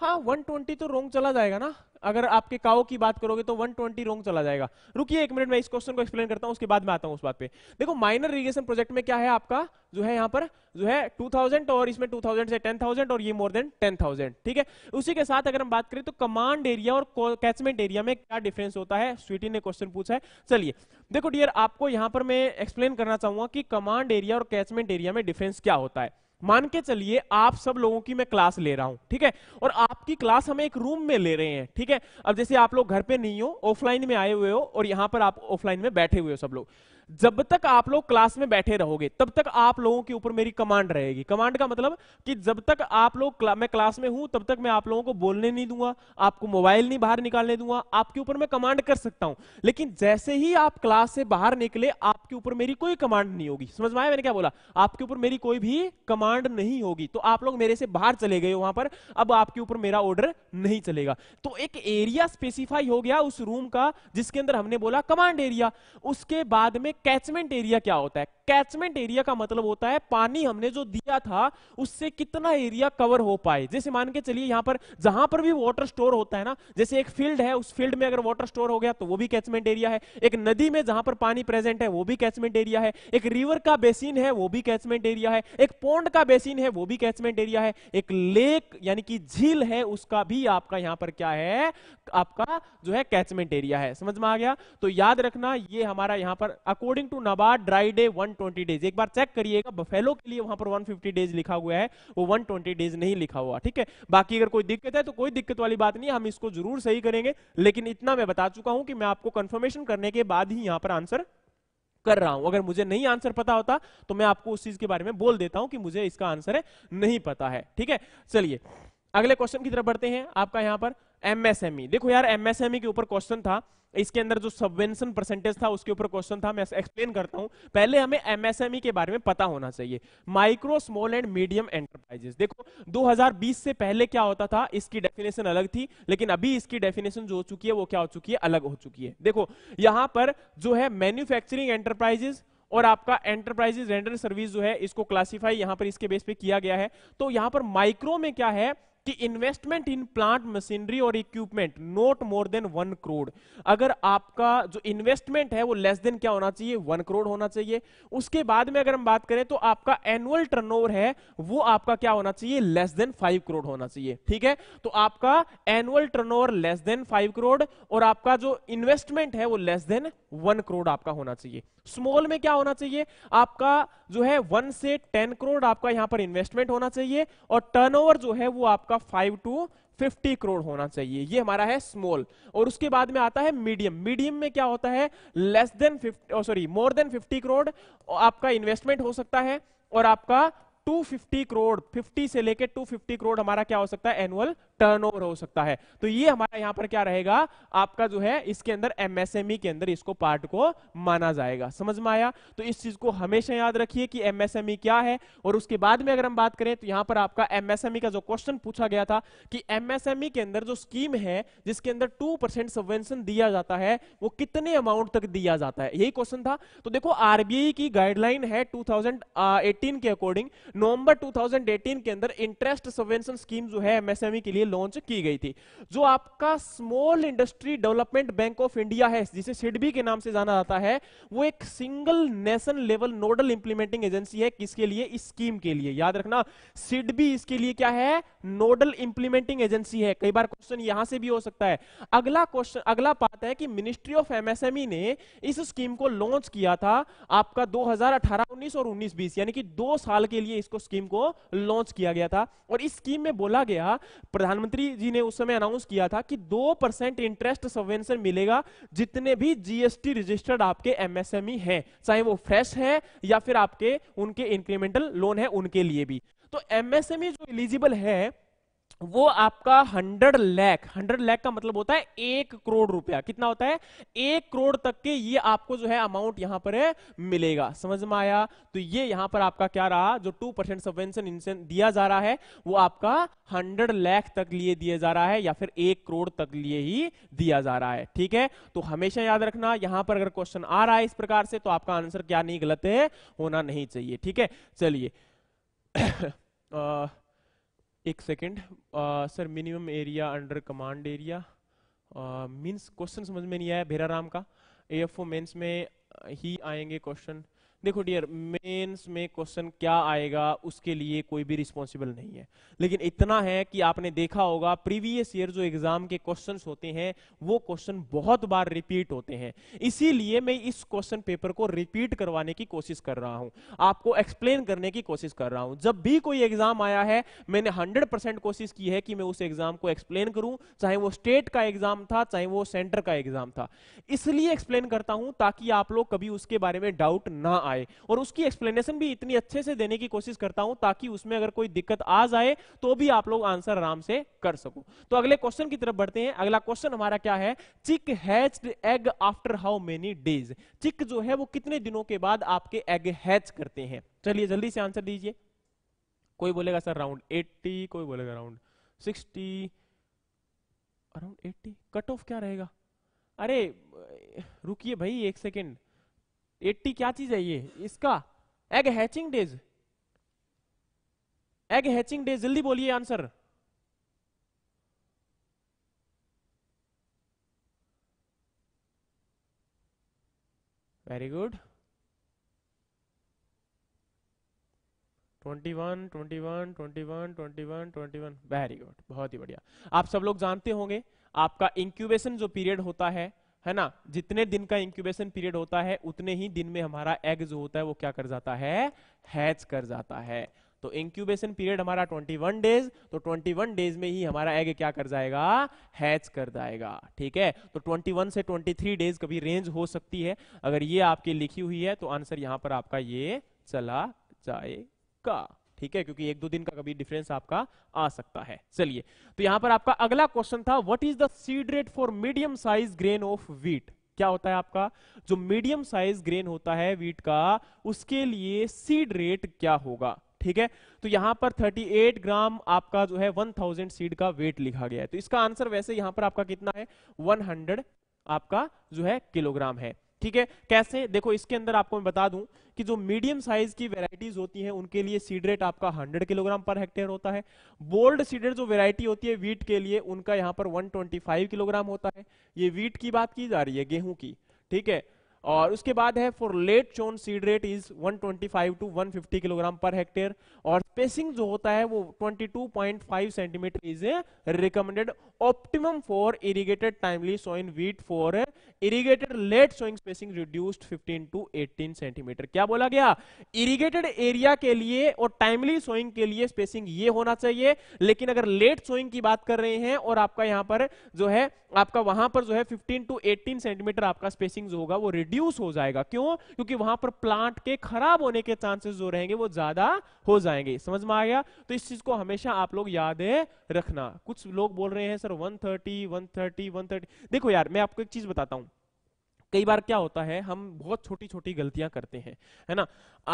हाँ 120 तो रोंग चला जाएगा ना अगर आपके काओ की बात करोगे तो 120 रोंग चला जाएगा रुकिए एक मिनट मैं इस क्वेश्चन को एक्सप्लेन करता हूँ उसके बाद मैं आता हूँ उस बात पे देखो माइनर इरिगेशन प्रोजेक्ट में क्या है आपका जो है यहाँ पर जो है 2000 और इसमें 2000 से 10000 और ये मोर देन 10000 ठीक है उसी के साथ अगर हम बात करें तो कमांड एरिया और कैचमेंट एरिया में क्या डिफरेंस होता है स्वीटी ने क्वेश्चन पूछा है चलिए देखो डियर आपको यहाँ पर मैं एक्सप्लेन करना चाहूंगा कि कमांड एरिया और कैचमेंट एरिया में डिफरेंस क्या होता है मान के चलिए आप सब लोगों की मैं क्लास ले रहा हूं ठीक है और आपकी क्लास हम एक रूम में ले रहे हैं ठीक है अब जैसे आप लोग घर पे नहीं हो ऑफलाइन में आए हुए हो और यहां पर आप ऑफलाइन में बैठे हुए हो सब लोग जब तक आप लोग क्लास में बैठे रहोगे तब तक आप लोगों के ऊपर मेरी कमांड रहेगी कमांड का मतलब कि जब तक आप लोग क्ला, मैं क्लास में हूं तब तक मैं आप लोगों को बोलने नहीं दूंगा आपको मोबाइल नहीं बाहर निकालने दूंगा आपके ऊपर मैं कमांड कर सकता हूं लेकिन जैसे ही आप क्लास से बाहर निकले आपके ऊपर मेरी कोई कमांड नहीं होगी समझ में आया मैंने क्या बोला आपके ऊपर मेरी कोई भी कमांड नहीं होगी तो आप लोग मेरे से बाहर चले गए वहां पर अब आपके ऊपर मेरा ऑर्डर नहीं चलेगा तो एक एरिया स्पेसिफाई हो गया उस रूम का जिसके अंदर हमने बोला कमांड एरिया उसके बाद में कैचमेंट एरिया क्या होता है कैचमेंट एरिया का मतलब होता है पानी हमने जो दिया था उससे कितना एरिया कवर हो पाए जैसे मान के चलिए यहां पर जहां पर भी वाटर स्टोर होता है ना जैसे एक फील्ड है उस फील्ड में अगर वाटर स्टोर हो गया तो वो भी कैचमेंट एरिया है एक नदी में जहां पर पानी प्रेजेंट है वो भी कैचमेंट एरिया है एक रिवर का बेसिन है वो भी कैचमेंट एरिया है एक पोन्ड का बेसिन है वो भी कैचमेंट एरिया है एक लेक यानी कि झील है उसका भी आपका यहां पर क्या है आपका जो है कैचमेंट एरिया है समझ में आ गया तो याद रखना ये हमारा यहां पर according to NABARD dry day one 120 days एक बार चेक करिएगा बफेलो के लिए वहां पर 150 डेज लिखा हुआ है वो 120 डेज नहीं लिखा हुआ ठीक है बाकी अगर कोई दिक्कत है तो कोई दिक्कत वाली बात नहीं हम इसको जरूर सही करेंगे लेकिन इतना मैं बता चुका हूं कि मैं आपको कंफर्मेशन करने के बाद ही यहां पर आंसर कर रहा हूं अगर मुझे नहीं आंसर पता होता तो मैं आपको उस चीज के बारे में बोल देता हूं कि मुझे इसका आंसर है नहीं पता है ठीक है चलिए अगले क्वेश्चन की तरफ बढ़ते हैं आपका यहां पर एमएसएमई e। देखो यार एमएसएमई e के ऊपर क्वेश्चन था इसके अंदर जो सबवेंशन परसेंटेज था उसके ऊपर क्वेश्चन था मैं एक्सप्लेन करता हूं पहले हमें एमएसएमई e के बारे में पता होना चाहिए micro small and medium enterprises देखो 2020 से पहले क्या होता था इसकी डेफिनेशन अलग थी लेकिन अभी इसकी डेफिनेशन जो हो चुकी है वो क्या हो चुकी है अलग हो चुकी है देखो यहां पर जो है मैन्युफैक्चरिंग एंटरप्राइजेस और आपका एंटरप्राइजेस रेंडर सर्विस जो है इसको क्लासिफाई यहां पर इसके बेस पे किया गया है तो यहां पर माइक्रो में क्या है कि इन्वेस्टमेंट इन प्लांट मशीनरी और equipment not more than one crore अगर आपका जो इन्वेस्टमेंट है वो लेस देन क्या होना चाहिए वन करोड़ होना चाहिए उसके बाद में अगर हम बात करें तो आपका एनुअल टर्नओवर है वो आपका क्या होना चाहिए लेस देन फाइव करोड़ होना चाहिए ठीक है तो आपका annual turn less than five crore और आपका जो इन्वेस्टमेंट है वो लेस देन वन करोड़ आपका होना चाहिए स्मॉल में क्या होना चाहिए आपका जो है वन से टेन करोड़ आपका यहां पर इन्वेस्टमेंट होना चाहिए और टर्नओवर जो है वो आपका फाइव टू 50 करोड़ होना चाहिए ये हमारा है स्मॉल और उसके बाद में आता है मीडियम मीडियम में क्या होता है less than fifty sorry more than 50 crore आपका इन्वेस्टमेंट हो सकता है और आपका 250 करोड़ 50 से लेकर 250 करोड़ हमारा क्या हो सकता है एनुअल टर्नओवर हो सकता है तो ये हमारा यहां पर क्या रहेगा आपका जो है इसके अंदर एमएसएमई e के अंदर इसको पार्ट को माना जाएगा समझ में आया तो इस चीज को हमेशा याद रखिए कि एमएसएमई e क्या है और उसके बाद में अगर हम बात करें तो यहां पर आपका एमएसएमई e का जो क्वेश्चन पूछा गया था कि एमएसएमई के अंदर जो स्कीम है जिसके अंदर टू परसेंट दिया जाता है वो कितने अमाउंट तक दिया जाता है यही क्वेश्चन था तो देखो आरबीआई की गाइडलाइन है टू के अकॉर्डिंग नवंबर 2018 के अंदर इंटरेस्ट सबवेंशन स्कीम जो है एमएसएमई e के लिए लॉन्च की गई थी जो आपका small industry development bank of India है जिसे सिडबी के नाम से जाना जाता है वो एक single nation level nodal implementing agency है किसके लिए इस स्कीम के लिए याद रखना सिडबी इसके लिए क्या है नोडल इंप्लीमेंटिंग एजेंसी है कई बार क्वेश्चन यहां से भी हो सकता है अगला क्वेश्चन अगला पार्ट है कि मिनिस्ट्री ऑफ एमएसएमई ने इस स्कीम को लॉन्च किया था आपका 2018-19 और 19-20 यानी कि दो साल के लिए इसको स्कीम को लॉन्च किया गया था और इस स्कीम में बोला गया प्रधानमंत्री जी ने उस समय अनाउंस किया था कि दो परसेंट इंटरेस्ट सबवेंशन मिलेगा जितने भी जीएसटी रजिस्टर्ड आपके एमएसएमई e हैं चाहे वो फ्रेश है या फिर आपके उनके इंक्रीमेंटल लोन है उनके लिए भी तो एमएसएमई e जो एलिजिबल है वो आपका हंड्रेड लैख हंड्रेड लैख का मतलब होता है एक करोड़ रुपया कितना होता है एक करोड़ तक के ये आपको जो है अमाउंट यहां पर मिलेगा समझ में आया तो ये यहां पर आपका क्या रहा जो टू परसेंट सबवेंशन दिया जा रहा है वो आपका हंड्रेड लैख तक लिए दिया जा रहा है या फिर एक करोड़ तक लिए ही दिया जा रहा है ठीक है तो हमेशा याद रखना यहां पर अगर क्वेश्चन आ रहा है इस प्रकार से तो आपका आंसर क्या नहीं गलत है होना नहीं चाहिए ठीक है चलिए एक second sir minimum area under command area means question समझ में नहीं आया भेरा राम का ए एफ ओ मेन्स में uh, ही आएंगे क्वेश्चन देखो डियर मेंस में क्वेश्चन क्या आएगा उसके लिए कोई भी रिस्पॉन्सिबल नहीं है लेकिन इतना है कि आपने देखा होगा प्रीवियस ईयर जो एग्जाम के क्वेश्चन होते हैं वो क्वेश्चन बहुत बार रिपीट होते हैं इसीलिए मैं इस क्वेश्चन पेपर को रिपीट करवाने की कोशिश कर रहा हूं आपको एक्सप्लेन करने की कोशिश कर रहा हूं जब भी कोई एग्जाम आया है मैंने हंड्रेड कोशिश की है कि मैं उस एग्जाम को एक्सप्लेन करूं चाहे वो स्टेट का एग्जाम था चाहे वो सेंटर का एग्जाम था इसलिए एक्सप्लेन करता हूं ताकि आप लोग कभी उसके बारे में डाउट ना आए और उसकी एक्सप्लेनेशन भी इतनी अच्छे से देने की कोशिश करता हूं ताकि उसमें अगर कोई दिक्कत आ जाए तो भी आप लोग आंसर आराम से कर सको तो अगले क्वेश्चन की तरफ बढ़ते हैं अगला क्वेश्चन हमारा क्या है chick hatch egg after how many days chick जो है वो कितने दिनों के बाद आपके एग हैच करते हैं चलिए जल्दी से आंसर दीजिए कोई बोलेगा सर राउंड एट्टी कोई बोलेगा round sixty around eighty cut off क्या रहेगा अरे रुकिए भाई एक सेकेंड एट्टी क्या चीज है ये इसका egg hatching days egg hatching days जल्दी बोलिए answer very good 21, twenty one twenty one very good बहुत ही बढ़िया आप सब लोग जानते होंगे आपका इंक्यूबेशन जो पीरियड होता है है ना जितने दिन का इंक्यूबेशन पीरियड होता है उतने ही दिन में हमारा एग जो होता है वो क्या कर जाता है हैच कर जाता है तो इंक्यूबेशन पीरियड हमारा 21 डेज तो 21 डेज में ही हमारा एग क्या कर जाएगा हैच कर जाएगा ठीक है तो 21 से 23 डेज कभी रेंज हो सकती है अगर ये आपकी लिखी हुई है तो आंसर यहां पर आपका ये चला जाएगा ठीक है क्योंकि एक दो दिन का कभी डिफरेंस आपका आ सकता है चलिए तो यहां पर आपका अगला क्वेश्चन था what is the seed rate for medium size grain of wheat क्या होता है आपका जो मीडियम साइज ग्रेन होता है व्हीट का उसके लिए सीड रेट क्या होगा ठीक है तो यहां पर 38 ग्राम आपका जो है 1000 सीड का वेट लिखा गया है तो इसका आंसर वैसे यहां पर आपका कितना है 100 आपका जो है किलोग्राम है ठीक है कैसे देखो इसके अंदर आपको मैं बता दूं कि जो मीडियम साइज की वेराइटीज होती हैं उनके लिए सीड रेट आपका 100 किलोग्राम पर हेक्टेयर होता है बोल्ड सीडेड जो वेराइटी होती है वीट के लिए उनका यहाँ पर 125 किलोग्राम होता है ये वीट की बात की जा रही है गेहूं की ठीक है और उसके बाद है for late sown seed rate is 125 to 150 kilogram per hectare और स्पेसिंग जो होता है वो 22.5 centimetre is recommended optimum for irrigated timely sown wheat for irrigated late sowing spacing reduced 15 to 18 centimetre क्या बोला गया इरिगेटेड एरिया के लिए और टाइमली सोइंग के लिए स्पेसिंग ये होना चाहिए लेकिन अगर लेट सोइंग की बात कर रहे हैं और आपका यहां पर जो है आपका वहां पर जो है 15 टू 18 सेंटीमीटर आपका स्पेसिंग जो होगा वो रिड्यूस हो जाएगा क्यों क्योंकि वहां पर प्लांट के खराब होने के चांसेस जो रहेंगे वो ज्यादा हो जाएंगे समझ में आ गया तो इस चीज को हमेशा आप लोग याद रखना कुछ लोग बोल रहे हैं सर 130 130 130 देखो यार मैं आपको एक चीज बताता हूं कई बार क्या होता है हम बहुत छोटी छोटी गलतियां करते हैं है ना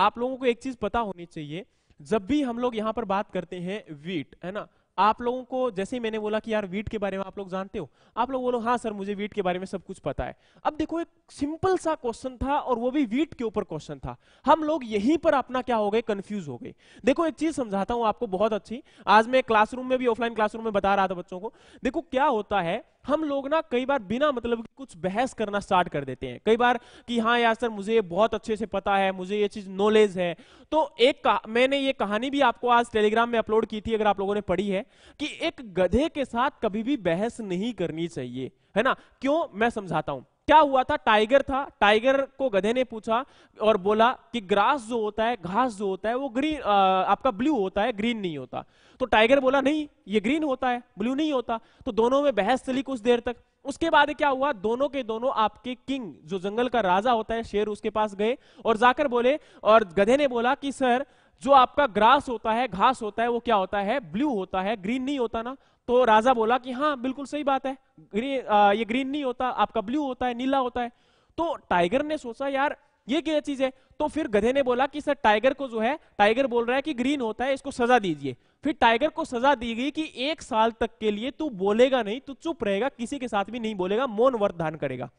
आप लोगों को एक चीज पता होनी चाहिए जब भी हम लोग यहाँ पर बात करते हैं वीट है ना आप लोगों को जैसे ही मैंने बोला कि यार वीट के बारे में आप लोग जानते हो आप लोग बोलो हाँ सर मुझे वीट के बारे में सब कुछ पता है अब देखो एक सिंपल सा क्वेश्चन था और वो भी वीट के ऊपर क्वेश्चन था हम लोग यहीं पर अपना क्या हो गए कंफ्यूज हो गए देखो एक चीज समझाता हूं आपको बहुत अच्छी आज मैं क्लासरूम में भी ऑफलाइन क्लासरूम में बता रहा था बच्चों को देखो क्या होता है हम लोग ना कई बार बिना मतलब कुछ बहस करना स्टार्ट कर देते हैं कई बार कि हाँ यार सर मुझे बहुत अच्छे से पता है मुझे ये चीज नॉलेज है तो एक मैंने ये कहानी भी आपको आज टेलीग्राम में अपलोड की थी अगर आप लोगों ने पढ़ी है कि एक गधे के साथ कभी भी बहस नहीं करनी चाहिए है ना क्यों मैं समझाता हूं क्या हुआ था टाइगर था टाइगर को गधे ने पूछा और बोला कि ग्रास जो होता है घास जो होता है वो ग्रीन आपका ब्लू होता है ग्रीन नहीं होता तो टाइगर बोला नहीं ये ग्रीन होता है ब्लू नहीं होता तो दोनों में बहस चली कुछ देर तक उसके बाद क्या हुआ दोनों के दोनों आपके किंग जो जंगल का राजा होता है शेर उसके पास गए और जाकर बोले और गधे ने बोला कि सर जो आपका ग्रास होता है घास होता है वो क्या होता है ब्लू होता है ग्रीन नहीं होता ना तो राजा बोला कि हाँ बिल्कुल सही बात है ग्रीन आ, ये ग्रीन नहीं होता आपका ब्लू होता है नीला होता है तो टाइगर ने सोचा यार ये क्या चीज है तो फिर गधे ने बोला कि सर टाइगर को जो है टाइगर बोल रहा है कि ग्रीन होता है इसको सजा दीजिए फिर टाइगर को सजा दी गई कि एक साल तक के लिए तू बोलेगा नहीं तू चुप रहेगा किसी के साथ भी नहीं बोलेगा मौन व्रत धारण करेगा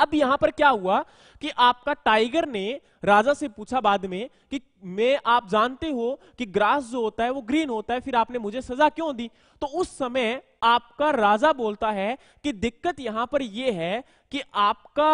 अब यहां पर क्या हुआ कि आपका टाइगर ने राजा से पूछा बाद में कि मैं आप जानते हो कि ग्रास जो होता है वो ग्रीन होता है फिर आपने मुझे सजा क्यों दी तो उस समय आपका राजा बोलता है कि दिक्कत यहां पर यह है कि आपका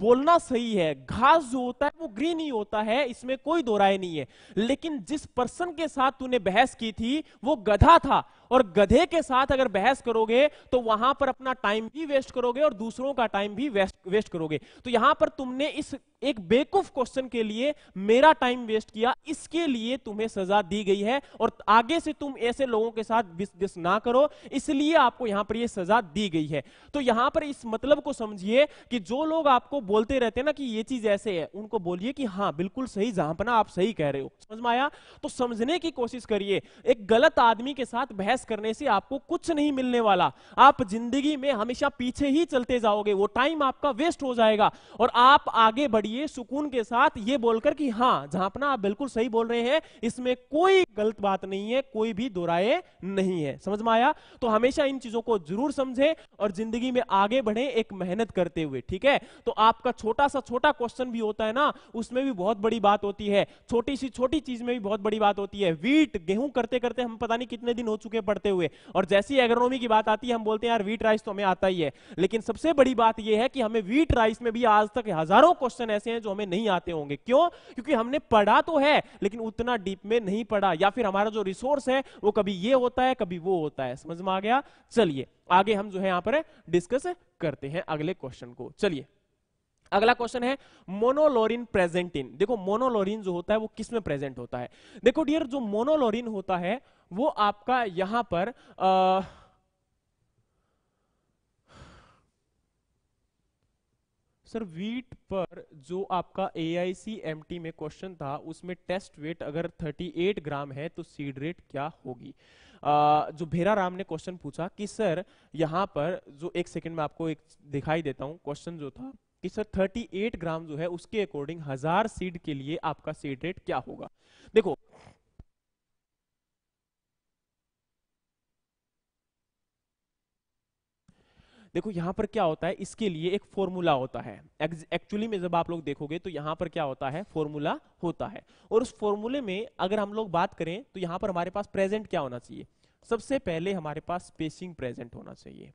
बोलना सही है घास जो होता है वो ग्रीन ही होता है इसमें कोई दो राय नहीं है लेकिन जिस पर्सन के साथ तूने बहस की थी वो गधा था और गधे के साथ अगर बहस करोगे तो वहां पर अपना टाइम भी वेस्ट करोगे और दूसरों का टाइम भी वेस्ट वेस्ट करोगे तो यहां पर तुमने इस एक बेकूफ क्वेश्चन के लिए मेरा टाइम वेस्ट किया इसके लिए तुम्हें सजा दी गई है और आगे से तुम ऐसे लोगों के साथ बिजनेस ना करो इसलिए आपको यहां पर यह सजा दी गई है तो यहां पर इस मतलब को समझिए कीजिए कि जो लोग आपको बोलते रहते हैं ना कि ये चीज ऐसे है उनको बोलिए कि हाँ बिल्कुल सही जहां आप सही कह रहे हो समझ में आया तो समझने की कोशिश करिए एक गलत आदमी के साथ बहस करने से आपको कुछ नहीं मिलने वाला आप जिंदगी में हमेशा पीछे ही चलते जाओगे वो टाइम आपका वेस्ट हो जाएगा और आप आगे बढ़िए सुकून के साथ ये बोलकर कि हाँ झांपना आप बिल्कुल सही बोल रहे हैं इसमें कोई गलत बात नहीं है कोई भी दोराए नहीं है समझ में आया तो हमेशा इन चीजों को जरूर समझे और जिंदगी में आगे बढ़े एक मेहनत करते हुए ठीक है तो आपका छोटा सा छोटा क्वेश्चन भी होता है ना उसमें भी बहुत बड़ी बात होती है छोटी सी छोटी चीज में भी बहुत बड़ी बात होती है वीट गेहूं करते करते हम पता नहीं कितने दिन हो चुके पढ़ते हुए और जैसी एग्रोनॉमी की बात आती है हम बोलते हैं यार वीट राइस तो हमें आता ही है लेकिन सबसे बड़ी बात यह है कि हमें वीट राइस में भी आज तक हजारों क्वेश्चन ऐसे हैं जो हमें नहीं आते होंगे क्यों क्योंकि हमने पढ़ा तो है लेकिन उतना डीप में नहीं पढ़ा या फिर हमारा जो रिसोर्स है वो कभी ये होता है कभी वो होता है समझ में आ गया चलिए आगे हम जो है यहां पर डिस्कस करते हैं अगले क्वेश्चन को चलिए अगला क्वेश्चन है मोनोलोरिन प्रेजेंट इन देखो मोनोलोरिन जो होता है वो किस में प्रेजेंट होता है देखो डियर जो मोनोलोरिन होता है वो आपका यहां पर आ, सर वीट पर जो आपका ए में क्वेश्चन था उसमें टेस्ट वेट अगर 38 ग्राम है तो सीड रेट क्या होगी जो भेरा राम ने क्वेश्चन पूछा कि सर यहाँ पर जो एक सेकंड में आपको एक दिखाई देता हूँ क्वेश्चन जो था कि सर 38 ग्राम जो है उसके अकॉर्डिंग हजार सीड के लिए आपका सीड रेट क्या होगा देखो देखो यहां पर क्या होता है इसके लिए एक फॉर्मूला होता है एक्चुअली में जब आप लोग देखोगे तो यहां पर क्या होता है फॉर्मूला होता है और उस फॉर्मूले में अगर हम लोग बात करें तो यहां पर हमारे पास प्रेजेंट क्या होना चाहिए सबसे पहले हमारे पास स्पेसिंग प्रेजेंट होना चाहिए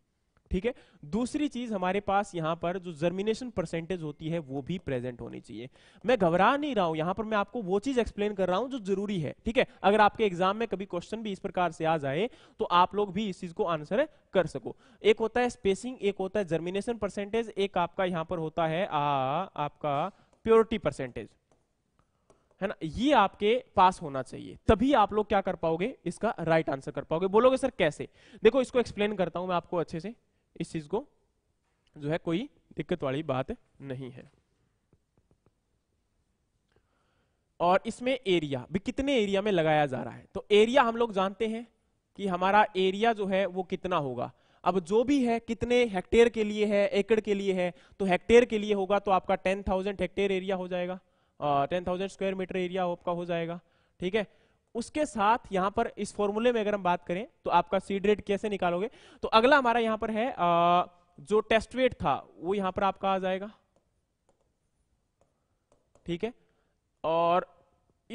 ठीक है दूसरी चीज हमारे पास यहां पर जो जर्मिनेशन परसेंटेज होती है वो भी प्रेजेंट होनी चाहिए मैं घबरा नहीं रहा हूं यहां पर मैं आपको वो चीज एक्सप्लेन कर रहा हूं जो जरूरी है ठीक है अगर आपके एग्जाम में कभी क्वेश्चन भी इस प्रकार से आ जाए तो आप लोग भी इस चीज को आंसर कर सको एक होता है स्पेसिंग एक होता है जर्मिनेशन परसेंटेज एक आपका यहां पर होता है आ, आपका प्योरिटी परसेंटेज है ना ये आपके पास होना चाहिए तभी आप लोग क्या कर पाओगे इसका राइट right आंसर कर पाओगे बोलोगे सर कैसे देखो इसको एक्सप्लेन करता हूं मैं आपको अच्छे से इस चीज को जो है कोई दिक्कत वाली बात नहीं है और इसमें एरिया भी कितने एरिया में लगाया जा रहा है तो एरिया हम लोग जानते हैं कि हमारा एरिया जो है वो कितना होगा अब जो भी है कितने हेक्टेयर के लिए है एकड़ के लिए है तो हेक्टेयर के लिए होगा तो आपका टेन थाउजेंड हेक्टेयर एरिया हो जाएगा ten thousand square metre area आपका हो जाएगा ठीक है उसके साथ यहां पर इस फॉर्मूले में अगर हम बात करें तो आपका सीड रेट कैसे निकालोगे तो अगला हमारा यहां पर है आ, जो टेस्ट वेट था वो यहां पर आपका आ जाएगा ठीक है और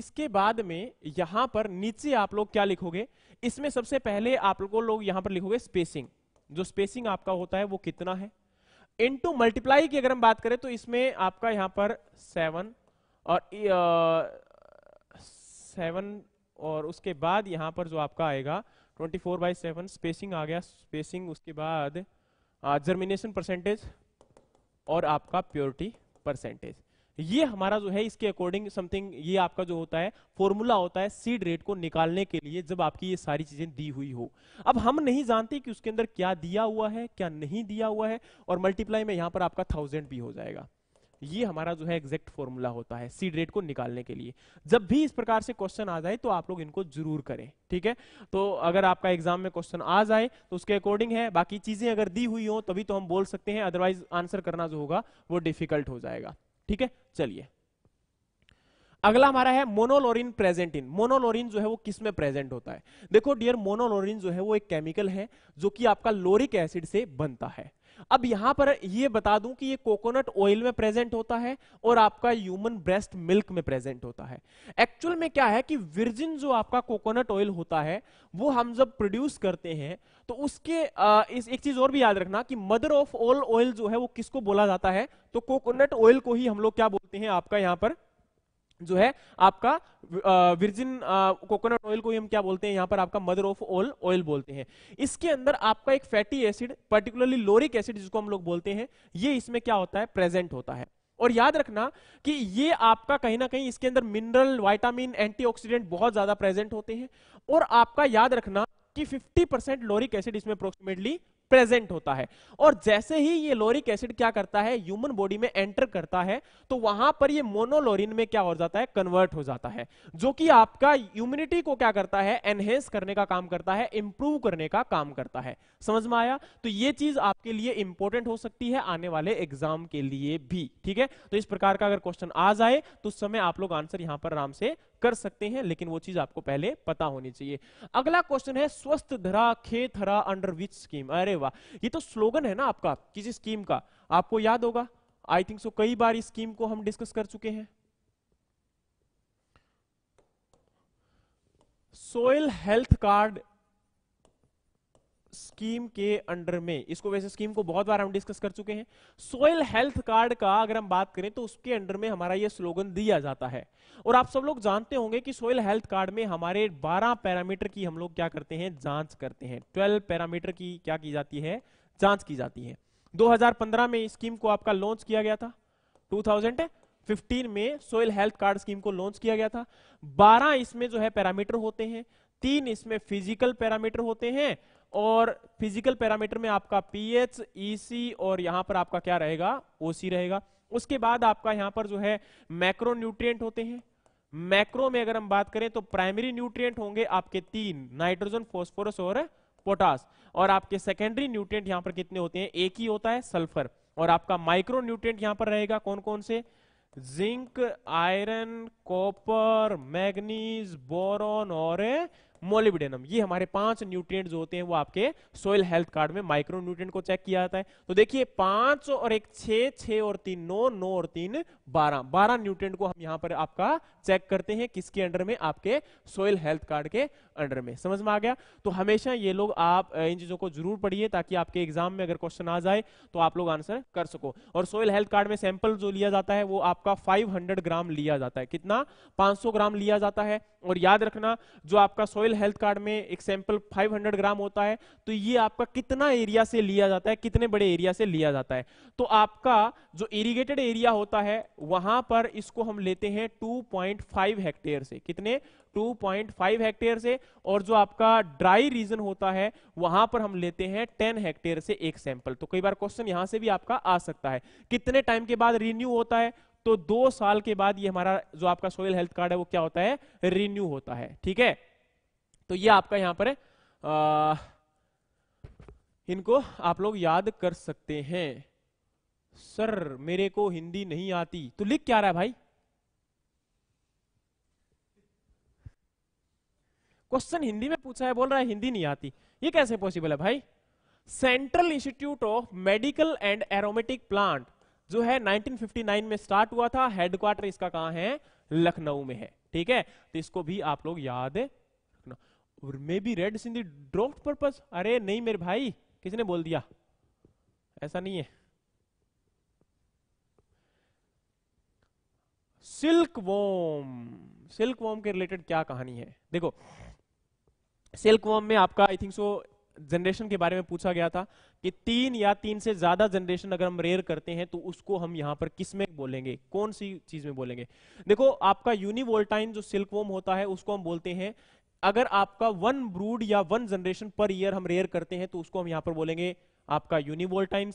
इसके बाद में यहां पर नीचे आप लोग क्या लिखोगे इसमें सबसे पहले आप लोगों लोग यहां पर लिखोगे स्पेसिंग जो स्पेसिंग आपका होता है वो कितना है इनटू मल्टीप्लाई की अगर हम बात करें तो इसमें आपका यहां पर सेवन और सेवन और उसके बाद यहाँ पर जो आपका आएगा 24 फोर बाई सेवन स्पेसिंग आ गया स्पेसिंग उसके बाद जर्मिनेशन परसेंटेज और आपका प्योरिटी परसेंटेज ये हमारा जो है इसके अकॉर्डिंग समथिंग ये आपका जो होता है फॉर्मूला होता है सीड रेट को निकालने के लिए जब आपकी ये सारी चीजें दी हुई हो अब हम नहीं जानते कि उसके अंदर क्या दिया हुआ है क्या नहीं दिया हुआ है और मल्टीप्लाई में यहां पर आपका थाउजेंड भी हो जाएगा ये हमारा जो है एग्जैक्ट फॉर्मूला होता है सीड रेट को निकालने के लिए जब भी इस प्रकार से क्वेश्चन आ जाए तो आप लोग इनको जरूर करें ठीक है तो अगर आपका एग्जाम में क्वेश्चन आ जाए तो उसके अकॉर्डिंग है बाकी चीजें अगर दी हुई हो तभी तो हम बोल सकते हैं अदरवाइज आंसर करना जो होगा वो डिफिकल्ट हो जाएगा ठीक है चलिए अगला हमारा है मोनोलोरिन प्रेजेंट इन मोनोलोरिन जो है वो किस में प्रेजेंट होता है देखो डियर मोनोलोरिन जो है वो एक केमिकल है जो कि आपका लोरिक एसिड से बनता है अब यहां पर ये बता दूं कि ये कोकोनट ऑयल में प्रेजेंट होता है और आपका ह्यूमन ब्रेस्ट मिल्क में प्रेजेंट होता है एक्चुअल में क्या है कि विर्जिन जो आपका कोकोनट ऑयल होता है वो हम जब प्रोड्यूस करते हैं तो उसके आ, इस एक चीज और भी याद रखना कि मदर ऑफ ऑल ऑयल जो है वो किसको बोला जाता है तो कोकोनट ऑयल को ही हम लोग क्या बोलते हैं आपका यहां पर जो है आपका विर्जिन कोकोनट ऑयल को हम क्या बोलते हैं यहां पर आपका मदर ऑफ ऑल ऑयल बोलते हैं इसके अंदर आपका एक fatty acid particularly lauric acid जिसको हम लोग बोलते हैं ये इसमें क्या होता है प्रेजेंट होता है और याद रखना कि ये आपका कहीं ना कहीं इसके अंदर मिनरल वाइटामिन एंटीऑक्सीडेंट बहुत ज्यादा प्रेजेंट होते हैं और आपका याद रखना कि 50 परसेंट लोरिक एसिड इसमें अप्रोक्सीमेटली प्रेजेंट होता है और जैसे ही ये लोरिक एसिड क्या करता है ह्यूमन बॉडी में एंटर करता है तो वहां पर ये मोनोलोरिन में क्या हो जाता है कन्वर्ट हो जाता है जो कि आपका इम्यूनिटी को क्या करता है एनहेंस करने का काम करता है इंप्रूव करने का काम करता है समझ में आया तो ये चीज आपके लिए इंपॉर्टेंट हो सकती है आने वाले एग्जाम के लिए भी ठीक है तो इस प्रकार का अगर क्वेश्चन आ जाए तो उस समय आप लोग आंसर यहां पर आराम से कर सकते हैं लेकिन वो चीज आपको पहले पता होनी चाहिए अगला क्वेश्चन है स्वस्थ धरा खेत हरा अंडर विच स्कीम अरे वाह ये तो स्लोगन है ना आपका किसी स्कीम का आपको याद होगा आई थिंक सो कई बार इस स्कीम को हम डिस्कस कर चुके हैं सोयल हेल्थ कार्ड स्कीम के अंडर में इसको वैसे स्कीम को बहुत बार हम डिस्कस कर चुके हैं सोयल हेल्थ कार्ड का अगर हम बात करें तो उसके अंडर में हमारा यह स्लोगन दिया जाता है और आप सब लोग जानते होंगे कि सोयल हेल्थ कार्ड में हमारे 12 पैरामीटर की हम लोग क्या करते हैं जांच करते हैं 12 पैरामीटर की क्या की जाती है जांच की जाती है दो में स्कीम को आपका लॉन्च किया गया था टू 15 में सोयल हेल्थ कार्ड स्कीम को लॉन्च किया गया था 12 इसमें जो है पैरामीटर होते हैं तीन इसमें फिजिकल पैरामीटर होते हैं और फिजिकल पैरामीटर में आपका पीएच ईसी e और यहां पर आपका क्या रहेगा ओसी रहेगा उसके बाद आपका यहां पर जो है मैक्रो न्यूट्रिएंट होते हैं मैक्रो में अगर हम बात करें तो प्राइमरी न्यूट्रिएंट होंगे आपके तीन नाइट्रोजन फॉस्फोरस और पोटास और आपके सेकेंडरी न्यूट्रिएंट यहां पर कितने होते हैं एक ही होता है सल्फर और आपका माइक्रो न्यूट्रिएंट यहां पर रहेगा कौन कौन से zinc iron copper manganese boron और मोलिबिडेनम ये हमारे पांच न्यूट्रिएंट्स जो होते हैं वो आपके सोयल हेल्थ कार्ड में माइक्रो न्यूट्रिएंट को चेक किया जाता है तो देखिए पांच और एक छे छ और तीन नौ नौ और तीन बारह बारह न्यूट्रिएंट को हम यहां पर आपका चेक करते हैं किसके अंडर में आपके सोयल हेल्थ कार्ड के अंडर में समझ में आ गया तो हमेशा ये लोग आप इन चीजों को जरूर पढ़िए ताकि आपके एग्जाम में अगर क्वेश्चन आ जाए तो आप लोग आंसर कर सको और सोयल हेल्थ कार्ड में सैंपल जो लिया जाता है वो आपका फाइव ग्राम लिया जाता है कितना पांच ग्राम लिया जाता है और याद रखना जो आपका सोयल रॉयल हेल्थ कार्ड में एक सैंपल 500 ग्राम होता है तो ये आपका कितना एरिया से लिया जाता है कितने बड़े एरिया से लिया जाता है तो आपका जो इरिगेटेड एरिया होता है वहां पर इसको हम लेते हैं 2.5 हेक्टेयर से कितने 2.5 हेक्टेयर से और जो आपका ड्राई रीजन होता है वहां पर हम लेते हैं 10 हेक्टेयर से एक सैंपल तो कई बार क्वेश्चन यहां से भी आपका आ सकता है कितने टाइम के बाद रिन्यू होता है तो दो साल के बाद ये हमारा जो आपका सोयल हेल्थ कार्ड है वो क्या होता है रिन्यू होता है ठीक है तो ये आपका यहां पर है आ, इनको आप लोग याद कर सकते हैं सर मेरे को हिंदी नहीं आती तो लिख क्या रहा है भाई क्वेश्चन हिंदी में पूछा है बोल रहा है हिंदी नहीं आती ये कैसे पॉसिबल है भाई central institute of medical and aromatic plant जो है 1959 में स्टार्ट हुआ था हेडक्वार्टर इसका कहां है लखनऊ में है ठीक है तो इसको भी आप लोग याद may be read in the purpose अरे नहीं मेरे भाई किसने बोल दिया ऐसा नहीं है सिल्क वोम सिल्क वोम के रिलेटेड क्या कहानी है देखो सिल्क वोम में आपका आई थिंक सो जनरेशन के बारे में पूछा गया था कि तीन या तीन से ज्यादा जनरेशन अगर हम रेयर करते हैं तो उसको हम यहां पर किस में बोलेंगे कौन सी चीज में बोलेंगे देखो आपका यूनिवोल्टाइन जो सिल्क वोम होता है उसको हम बोलते हैं अगर आपका वन ब्रूड या वन जनरेशन पर ईयर हम रेयर करते हैं तो उसको हम यहां पर बोलेंगे आपका यूनिवोल्टाइन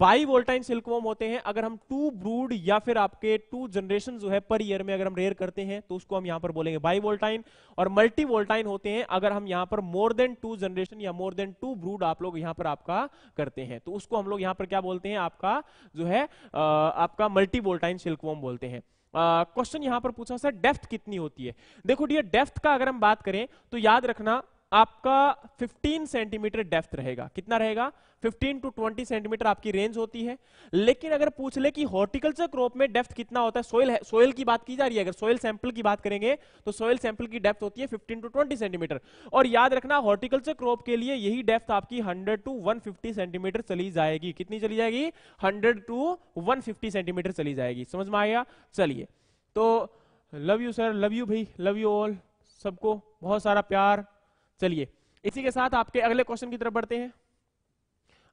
बाई वोल्टाइन सिल्कोम होते हैं अगर हम टू ब्रूड या फिर आपके टू जनरेशन जो है पर ईयर में अगर हम रेयर करते हैं तो उसको हम यहां पर बोलेंगे बाई वोल्टाइन और मल्टी वोल्टाइन होते हैं अगर हम यहां पर मोर देन टू जनरेशन या मोर देन टू ब्रूड आप लोग यहां पर आपका करते हैं तो उसको हम लोग यहां पर क्या बोलते हैं आपका जो है आ, आपका वोल्टाइन सिल्कवॉम बोलते हैं क्वेश्चन uh, यहां पर पूछा सर डेफ्थ कितनी होती है देखो डियर डेफ्थ का अगर हम बात करें तो याद रखना आपका 15 सेंटीमीटर डेप्थ रहेगा कितना रहेगा 15 टू 20 सेंटीमीटर आपकी रेंज होती है लेकिन अगर पूछ ले कि हॉर्टिकल्चर क्रॉप में डेप्थ कितना होता है सोयल है सोयल की बात की जा रही है अगर सोयल सैंपल की बात करेंगे तो सोयल सैंपल की डेप्थ होती है 15 टू 20 सेंटीमीटर और याद रखना हॉर्टिकल्चर क्रॉप के लिए यही डेप्थ आपकी हंड्रेड टू वन सेंटीमीटर चली जाएगी कितनी चली जाएगी हंड्रेड टू वन सेंटीमीटर चली जाएगी समझ में आएगा चलिए तो love you sir love you भाई लव यू ऑल सबको बहुत सारा प्यार चलिए इसी के साथ आपके अगले क्वेश्चन की तरफ बढ़ते हैं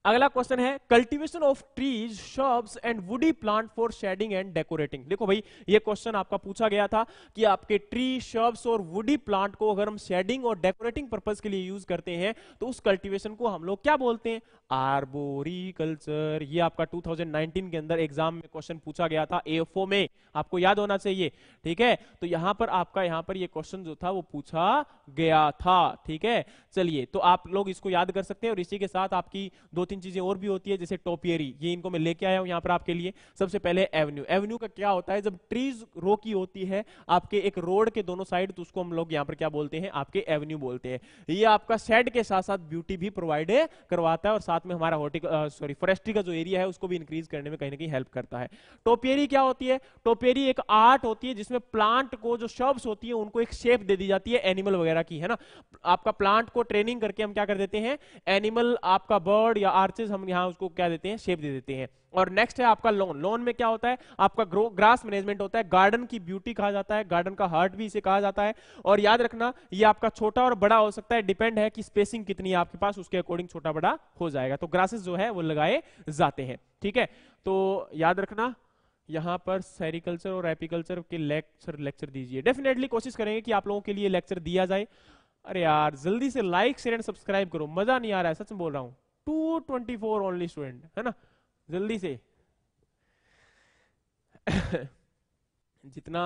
अगला क्वेश्चन है cultivation of trees shrubs and woody plant for shading and decorating देखो भाई ये क्वेश्चन आपका पूछा गया था कि आपके ट्री शब्स और वुडी प्लांट को अगर हम शेडिंग और डेकोरेटिंग पर्पज के लिए यूज करते हैं तो उस कल्टीवेशन को हम लोग क्या बोलते हैं आर्बोरिकल्चर ये आपका 2019 के अंदर एग्जाम में क्वेश्चन पूछा गया था एफओ में आपको याद होना चाहिए ठीक है तो यहां पर आपका यहां पर ये क्वेश्चन जो था वो पूछा गया था ठीक है चलिए तो आप लोग इसको याद कर सकते हैं और इसी के साथ आपकी दो तीन चीजें और भी होती है जैसे टोपियरी ये इनको मैं लेके आया हूं यहां पर आपके लिए सबसे पहले एवेन्यू एवेन्यू का क्या होता है जब ट्रीज रो की होती है आपके एक रोड के दोनों साइड तो उसको हम लोग यहाँ पर क्या बोलते हैं आपके एवेन्यू बोलते हैं ये आपका सेड के साथ साथ ब्यूटी भी प्रोवाइड करवाता है और साथ में हमारा हॉर्टिक सॉरी फॉरेस्ट्री का जो एरिया है उसको भी इंक्रीज करने में कहीं ना कहीं हेल्प करता है टोपियरी क्या होती है टोपियरी एक आर्ट होती है जिसमें प्लांट को जो शब्स होती है उनको एक शेप दे दी जाती है एनिमल वगैरह की है ना आपका प्लांट को ट्रेनिंग करके हम क्या कर देते हैं एनिमल आपका बर्ड या आर्चेस हम यहाँ उसको क्या देते हैं शेप दे देते हैं और नेक्स्ट है आपका लोन लोन में क्या होता है आपका ग्रो ग्रास मैनेजमेंट होता है गार्डन की ब्यूटी कहा जाता है गार्डन का हार्ट भी इसे कहा जाता है और याद रखना ये आपका छोटा और बड़ा हो सकता है डिपेंड है कि स्पेसिंग कितनी है आपके पास उसके अकॉर्डिंग छोटा बड़ा हो जाएगा तो ग्रासेस जो है वो लगाए जाते हैं ठीक है तो याद रखना यहाँ पर सेरिकल्चर और एपिकल्चर के लेक्चर लेक्चर दीजिए डेफिनेटली कोशिश करेंगे कि आप लोगों के लिए लेक्चर दिया जाए अरे यार जल्दी से लाइक शेयर एंड सब्सक्राइब करो मजा नहीं आ रहा है सच में बोल रहा हूँ two twenty four only student है ना जल्दी से जितना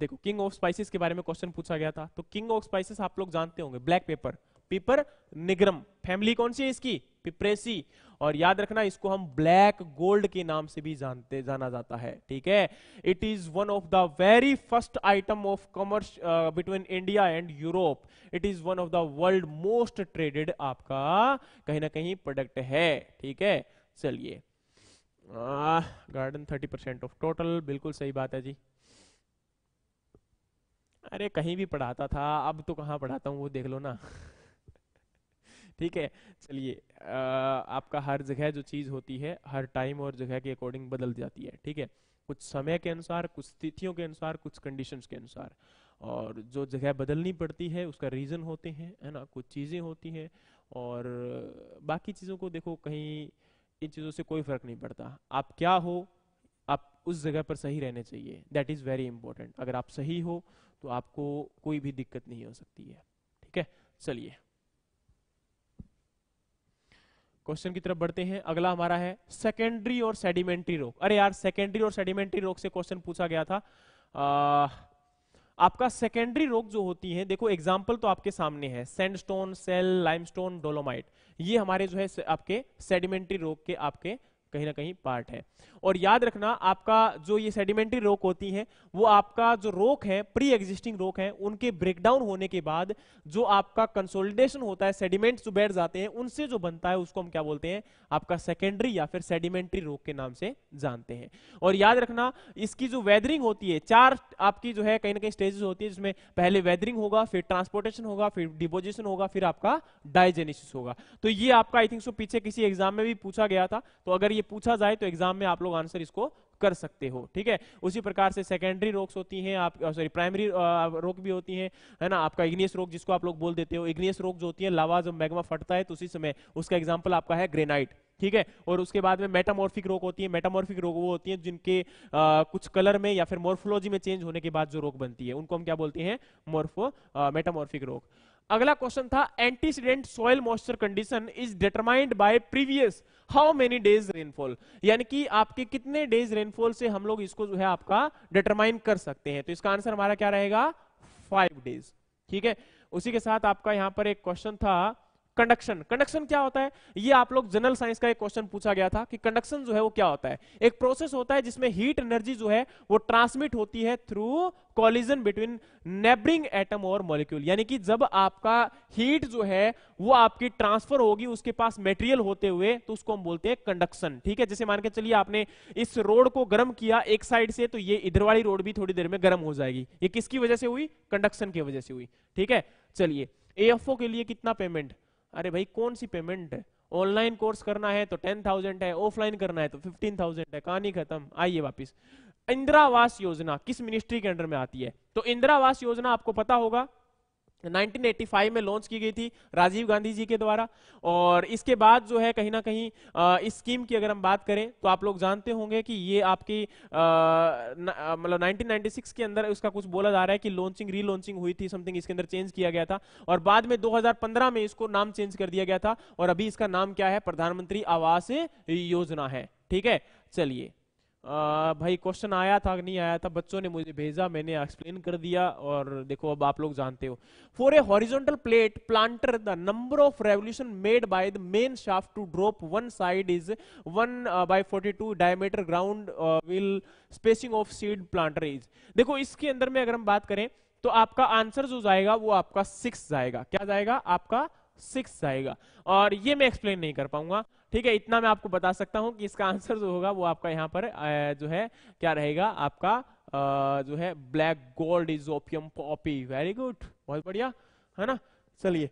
देखो किंग ऑफ स्पाइसेस के बारे में क्वेश्चन पूछा गया था तो किंग ऑफ स्पाइसेस आप लोग जानते होंगे black pepper piper nigrum family कौन सी है इसकी पिपरेसी और याद रखना इसको हम ब्लैक गोल्ड के नाम से भी जानते जाना जाता है ठीक है it is one of the very first item of commerce between India and Europe it is one of the world most traded आपका कहीं ना कहीं प्रोडक्ट है ठीक है चलिए garden thirty percent of total बिल्कुल सही बात है जी अरे कहीं भी पढ़ाता था अब तो कहां पढ़ाता हूं वो देख लो ना ठीक है चलिए आपका हर जगह जो चीज़ होती है हर टाइम और जगह के अकॉर्डिंग बदल जाती है ठीक है कुछ समय के अनुसार कुछ स्थितियों के अनुसार कुछ कंडीशंस के अनुसार और जो जगह बदलनी पड़ती है उसका रीज़न होते हैं है ना कुछ चीज़ें होती हैं और बाकी चीज़ों को देखो कहीं इन चीज़ों से कोई फ़र्क नहीं पड़ता आप क्या हो आप उस जगह पर सही रहने चाहिए दैट इज़ वेरी इंपॉर्टेंट अगर आप सही हो तो आपको कोई भी दिक्कत नहीं हो सकती है ठीक है चलिए क्वेश्चन की तरफ बढ़ते हैं अगला हमारा है सेकेंडरी और सेडिमेंट्री रोग अरे यार सेकेंडरी और सेडिमेंट्री रोग से क्वेश्चन पूछा गया था आ, आपका सेकेंडरी रोग जो होती है देखो एग्जाम्पल तो आपके सामने है सैंडस्टोन सेल लाइमस्टोन डोलोमाइट ये हमारे जो है आपके सेडिमेंट्री रोग के आपके कहीं ना कहीं पार्ट है और याद रखना आपका जो ये सेडिमेंट्री रोक होती है वो आपका जो रोक है प्री एग्जिस्टिंग रोक है उनके ब्रेकडाउन होने के बाद जो आपका कंसोलिडेशन होता है सेडिमेंट जो बैठ जाते हैं उनसे जो बनता है उसको हम क्या बोलते हैं आपका सेकेंडरी या फिर सेडिमेंट्री रोक के नाम से जानते हैं और याद रखना इसकी जो वेदरिंग होती है चार आपकी जो है कहीं ना कहीं स्टेजेस होती है जिसमें पहले वेदरिंग होगा फिर ट्रांसपोर्टेशन होगा फिर डिपोजिशन होगा फिर आपका डायजेनिसिस होगा तो ये आपका आई थिंक सो पीछे किसी एग्जाम में भी पूछा गया था तो अगर ये पूछा जाए तो एग्जाम में आप लोग आंसर इसको कर सकते हो ठीक है उसी प्रकार से सेकेंडरी रोक्स होती हैं आप सॉरी प्राइमरी रोग भी होती हैं है ना आपका इग्नियस रोग जिसको आप लोग बोल देते हो इग्नियस रोग जो होती है लावा जब मैग्मा फटता है तो उसी समय उसका एग्जाम्पल आपका है ग्रेनाइट ठीक है और उसके बाद में मेटामॉर्फिक रोग होती है मेटामॉर्फिक रोग वो होती है जिनके आ, कुछ कलर में या फिर मोर्फोलॉजी में चेंज होने के बाद जो रोग बनती है उनको हम क्या बोलते हैं मोर्फो मेटामॉर्फिक रोग अगला क्वेश्चन था antecedent soil moisture condition is determined by previous how many days rainfall यानी कि आपके कितने डेज रेनफॉल से हम लोग इसको जो है आपका डिटरमाइन कर सकते हैं तो इसका आंसर हमारा क्या रहेगा फाइव डेज ठीक है उसी के साथ आपका यहां पर एक क्वेश्चन था कंडक्शन कंडक्शन क्या होता है ये आप लोग जनरल साइंस का एक क्वेश्चन पूछा गया था कि कंडक्शन जो है वो क्या होता है एक प्रोसेस होता है जिसमें हीट एनर्जी जो है वो ट्रांसमिट होती है through collision between neighbouring atom और मॉलिक्यूल यानी कि जब आपका हीट जो है वो आपकी ट्रांसफर होगी उसके पास मेटेरियल होते हुए तो उसको हम बोलते हैं कंडक्शन ठीक है जैसे मान के चलिए आपने इस रोड को गर्म किया एक साइड से तो ये इधर वाली रोड भी थोड़ी देर में गर्म हो जाएगी ये किसकी वजह से हुई कंडक्शन की वजह से हुई ठीक है चलिए एफ के लिए कितना पेमेंट अरे भाई कौन सी पेमेंट है ऑनलाइन कोर्स करना है तो टेन थाउजेंड है ऑफलाइन करना है तो फिफ्टीन थाउजेंड है कहानी खत्म आइए वापिस इंदिरावास योजना किस मिनिस्ट्री के अंडर में आती है तो इंदिरावास योजना आपको पता होगा 1985 में लॉन्च की गई थी राजीव गांधी जी के द्वारा और इसके बाद जो है कहीं ना कहीं इस स्कीम की अगर हम बात करें तो आप लोग जानते होंगे कि ये आपकी मतलब 1996 के अंदर उसका कुछ बोला जा रहा है कि लॉन्चिंग रीलॉन्चिंग हुई थी समथिंग इसके अंदर चेंज किया गया था और बाद में 2015 में इसको नाम चेंज कर दिया गया था और अभी इसका नाम क्या है प्रधानमंत्री आवास योजना है ठीक है चलिए भाई क्वेश्चन आया था नहीं आया था बच्चों ने मुझे भेजा मैंने एक्सप्लेन कर दिया और देखो अब आप लोग जानते हो for a horizontal plate planter the number of revolution made by the main shaft to drop one side is one by two diameter ground will spacing of seed planter is देखो इसके अंदर में अगर हम बात करें तो आपका आंसर जो जाएगा वो आपका सिक्स जाएगा क्या जाएगा आपका सिक्स जाएगा और ये मैं एक्सप्लेन नहीं कर पाऊंगा ठीक है इतना मैं आपको बता सकता हूं कि इसका आंसर जो होगा वो आपका यहाँ पर जो है क्या रहेगा आपका जो है black gold is opium poppy very good बहुत बढ़िया है ना चलिए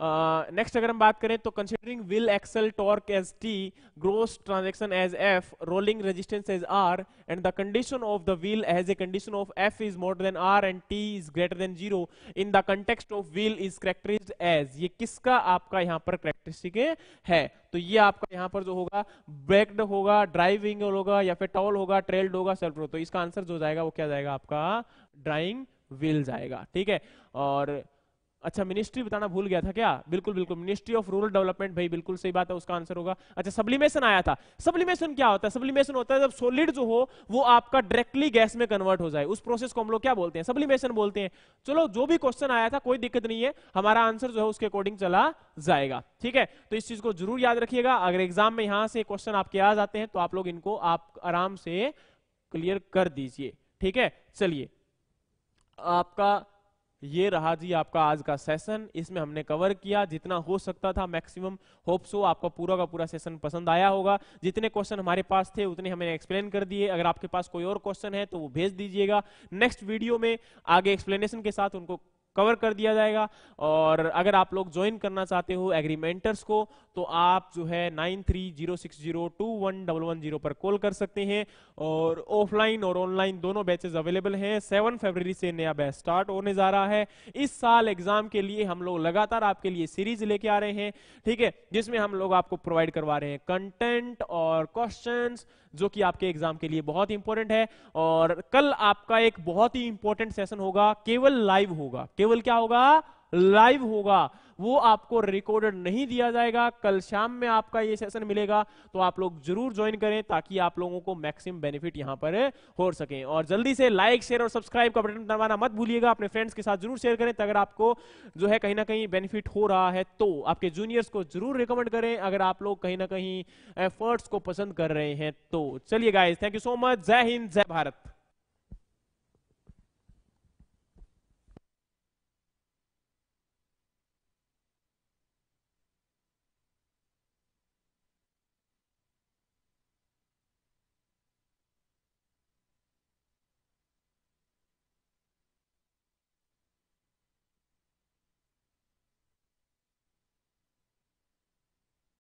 नेक्स्ट uh, अगर हम बात करें तो considering will axle torque as T gross transaction as F rolling resistance as R and the condition of the wheel as a condition of F is more than R and T is greater than zero in the context of wheel is characterise as ये किसका आपका यहाँ पर characteristic है तो ये आपका यहाँ पर जो होगा ब्रेकड होगा ड्राइविंग होगा या फिर टॉल होगा ट्रेल्ड होगा सेल्फ तो इसका आंसर जो जाएगा वो क्या जाएगा आपका ड्राइंग व्हील जाएगा ठीक है और अच्छा मिनिस्ट्री बताना भूल गया था क्या बिल्कुल बिल्कुल मिनिस्ट्री ऑफ रूरल डेवलपमेंट भाई बिल्कुल सही बात है उसका आंसर होगा अच्छा सब्लिमेशन आया था सब्लिमेशन क्या होता है सब्लिमेशन होता है जब सोलिड जो हो वो आपका डायरेक्टली गैस में कन्वर्ट हो जाए उस प्रोसेस को हम लोग क्या बोलते हैं सब्लिमेशन बोलते हैं चलो जो भी क्वेश्चन आया था कोई दिक्कत नहीं है हमारा आंसर जो है उसके अकॉर्डिंग चला जाएगा ठीक है तो इस चीज को जरूर याद रखिएगा अगर एग्जाम में यहां से क्वेश्चन आपके आ जाते हैं तो आप लोग इनको आप आराम से क्लियर कर दीजिए ठीक है चलिए आपका ये रहा जी आपका आज का सेशन इसमें हमने कवर किया जितना हो सकता था मैक्सिमम होप सो आपका पूरा का पूरा सेशन पसंद आया होगा जितने क्वेश्चन हमारे पास थे उतने हमने एक्सप्लेन कर दिए अगर आपके पास कोई और क्वेश्चन है तो वो भेज दीजिएगा नेक्स्ट वीडियो में आगे एक्सप्लेनेशन के साथ उनको कवर कर दिया जाएगा और अगर आप लोग ज्वाइन करना चाहते हो एग्रीमेंटर्स को तो आप जो है nine three zero six zero two one double one zero पर कॉल कर सकते हैं और ऑफलाइन और ऑनलाइन दोनों बैचेस अवेलेबल हैं सेवन फरवरी से नया बैच स्टार्ट होने जा रहा है इस साल एग्जाम के लिए हम लोग लगातार आपके लिए सीरीज लेके आ रहे हैं ठीक है जिसमें हम लोग आपको प्रोवाइड करवा रहे हैं कंटेंट और क्वेश्चन जो कि आपके एग्जाम के लिए बहुत इंपॉर्टेंट है और कल आपका एक बहुत ही इंपॉर्टेंट सेशन होगा केवल लाइव होगा केवल क्या होगा लाइव होगा वो आपको रिकॉर्डेड नहीं दिया जाएगा कल शाम में आपका ये सेशन मिलेगा तो आप लोग जरूर ज्वाइन करें ताकि आप लोगों को मैक्सिमम बेनिफिट यहां पर हो सके और जल्दी से लाइक शेयर और सब्सक्राइब का बटन दबाना मत भूलिएगा अपने फ्रेंड्स के साथ जरूर शेयर करें तो अगर आपको जो है कहीं ना कहीं बेनिफिट हो रहा है तो आपके जूनियर्स को जरूर रिकमेंड करें अगर आप लोग कहीं ना कहीं एफर्ट्स को पसंद कर रहे हैं तो चलिए guys thank you so much जय हिंद जय भारत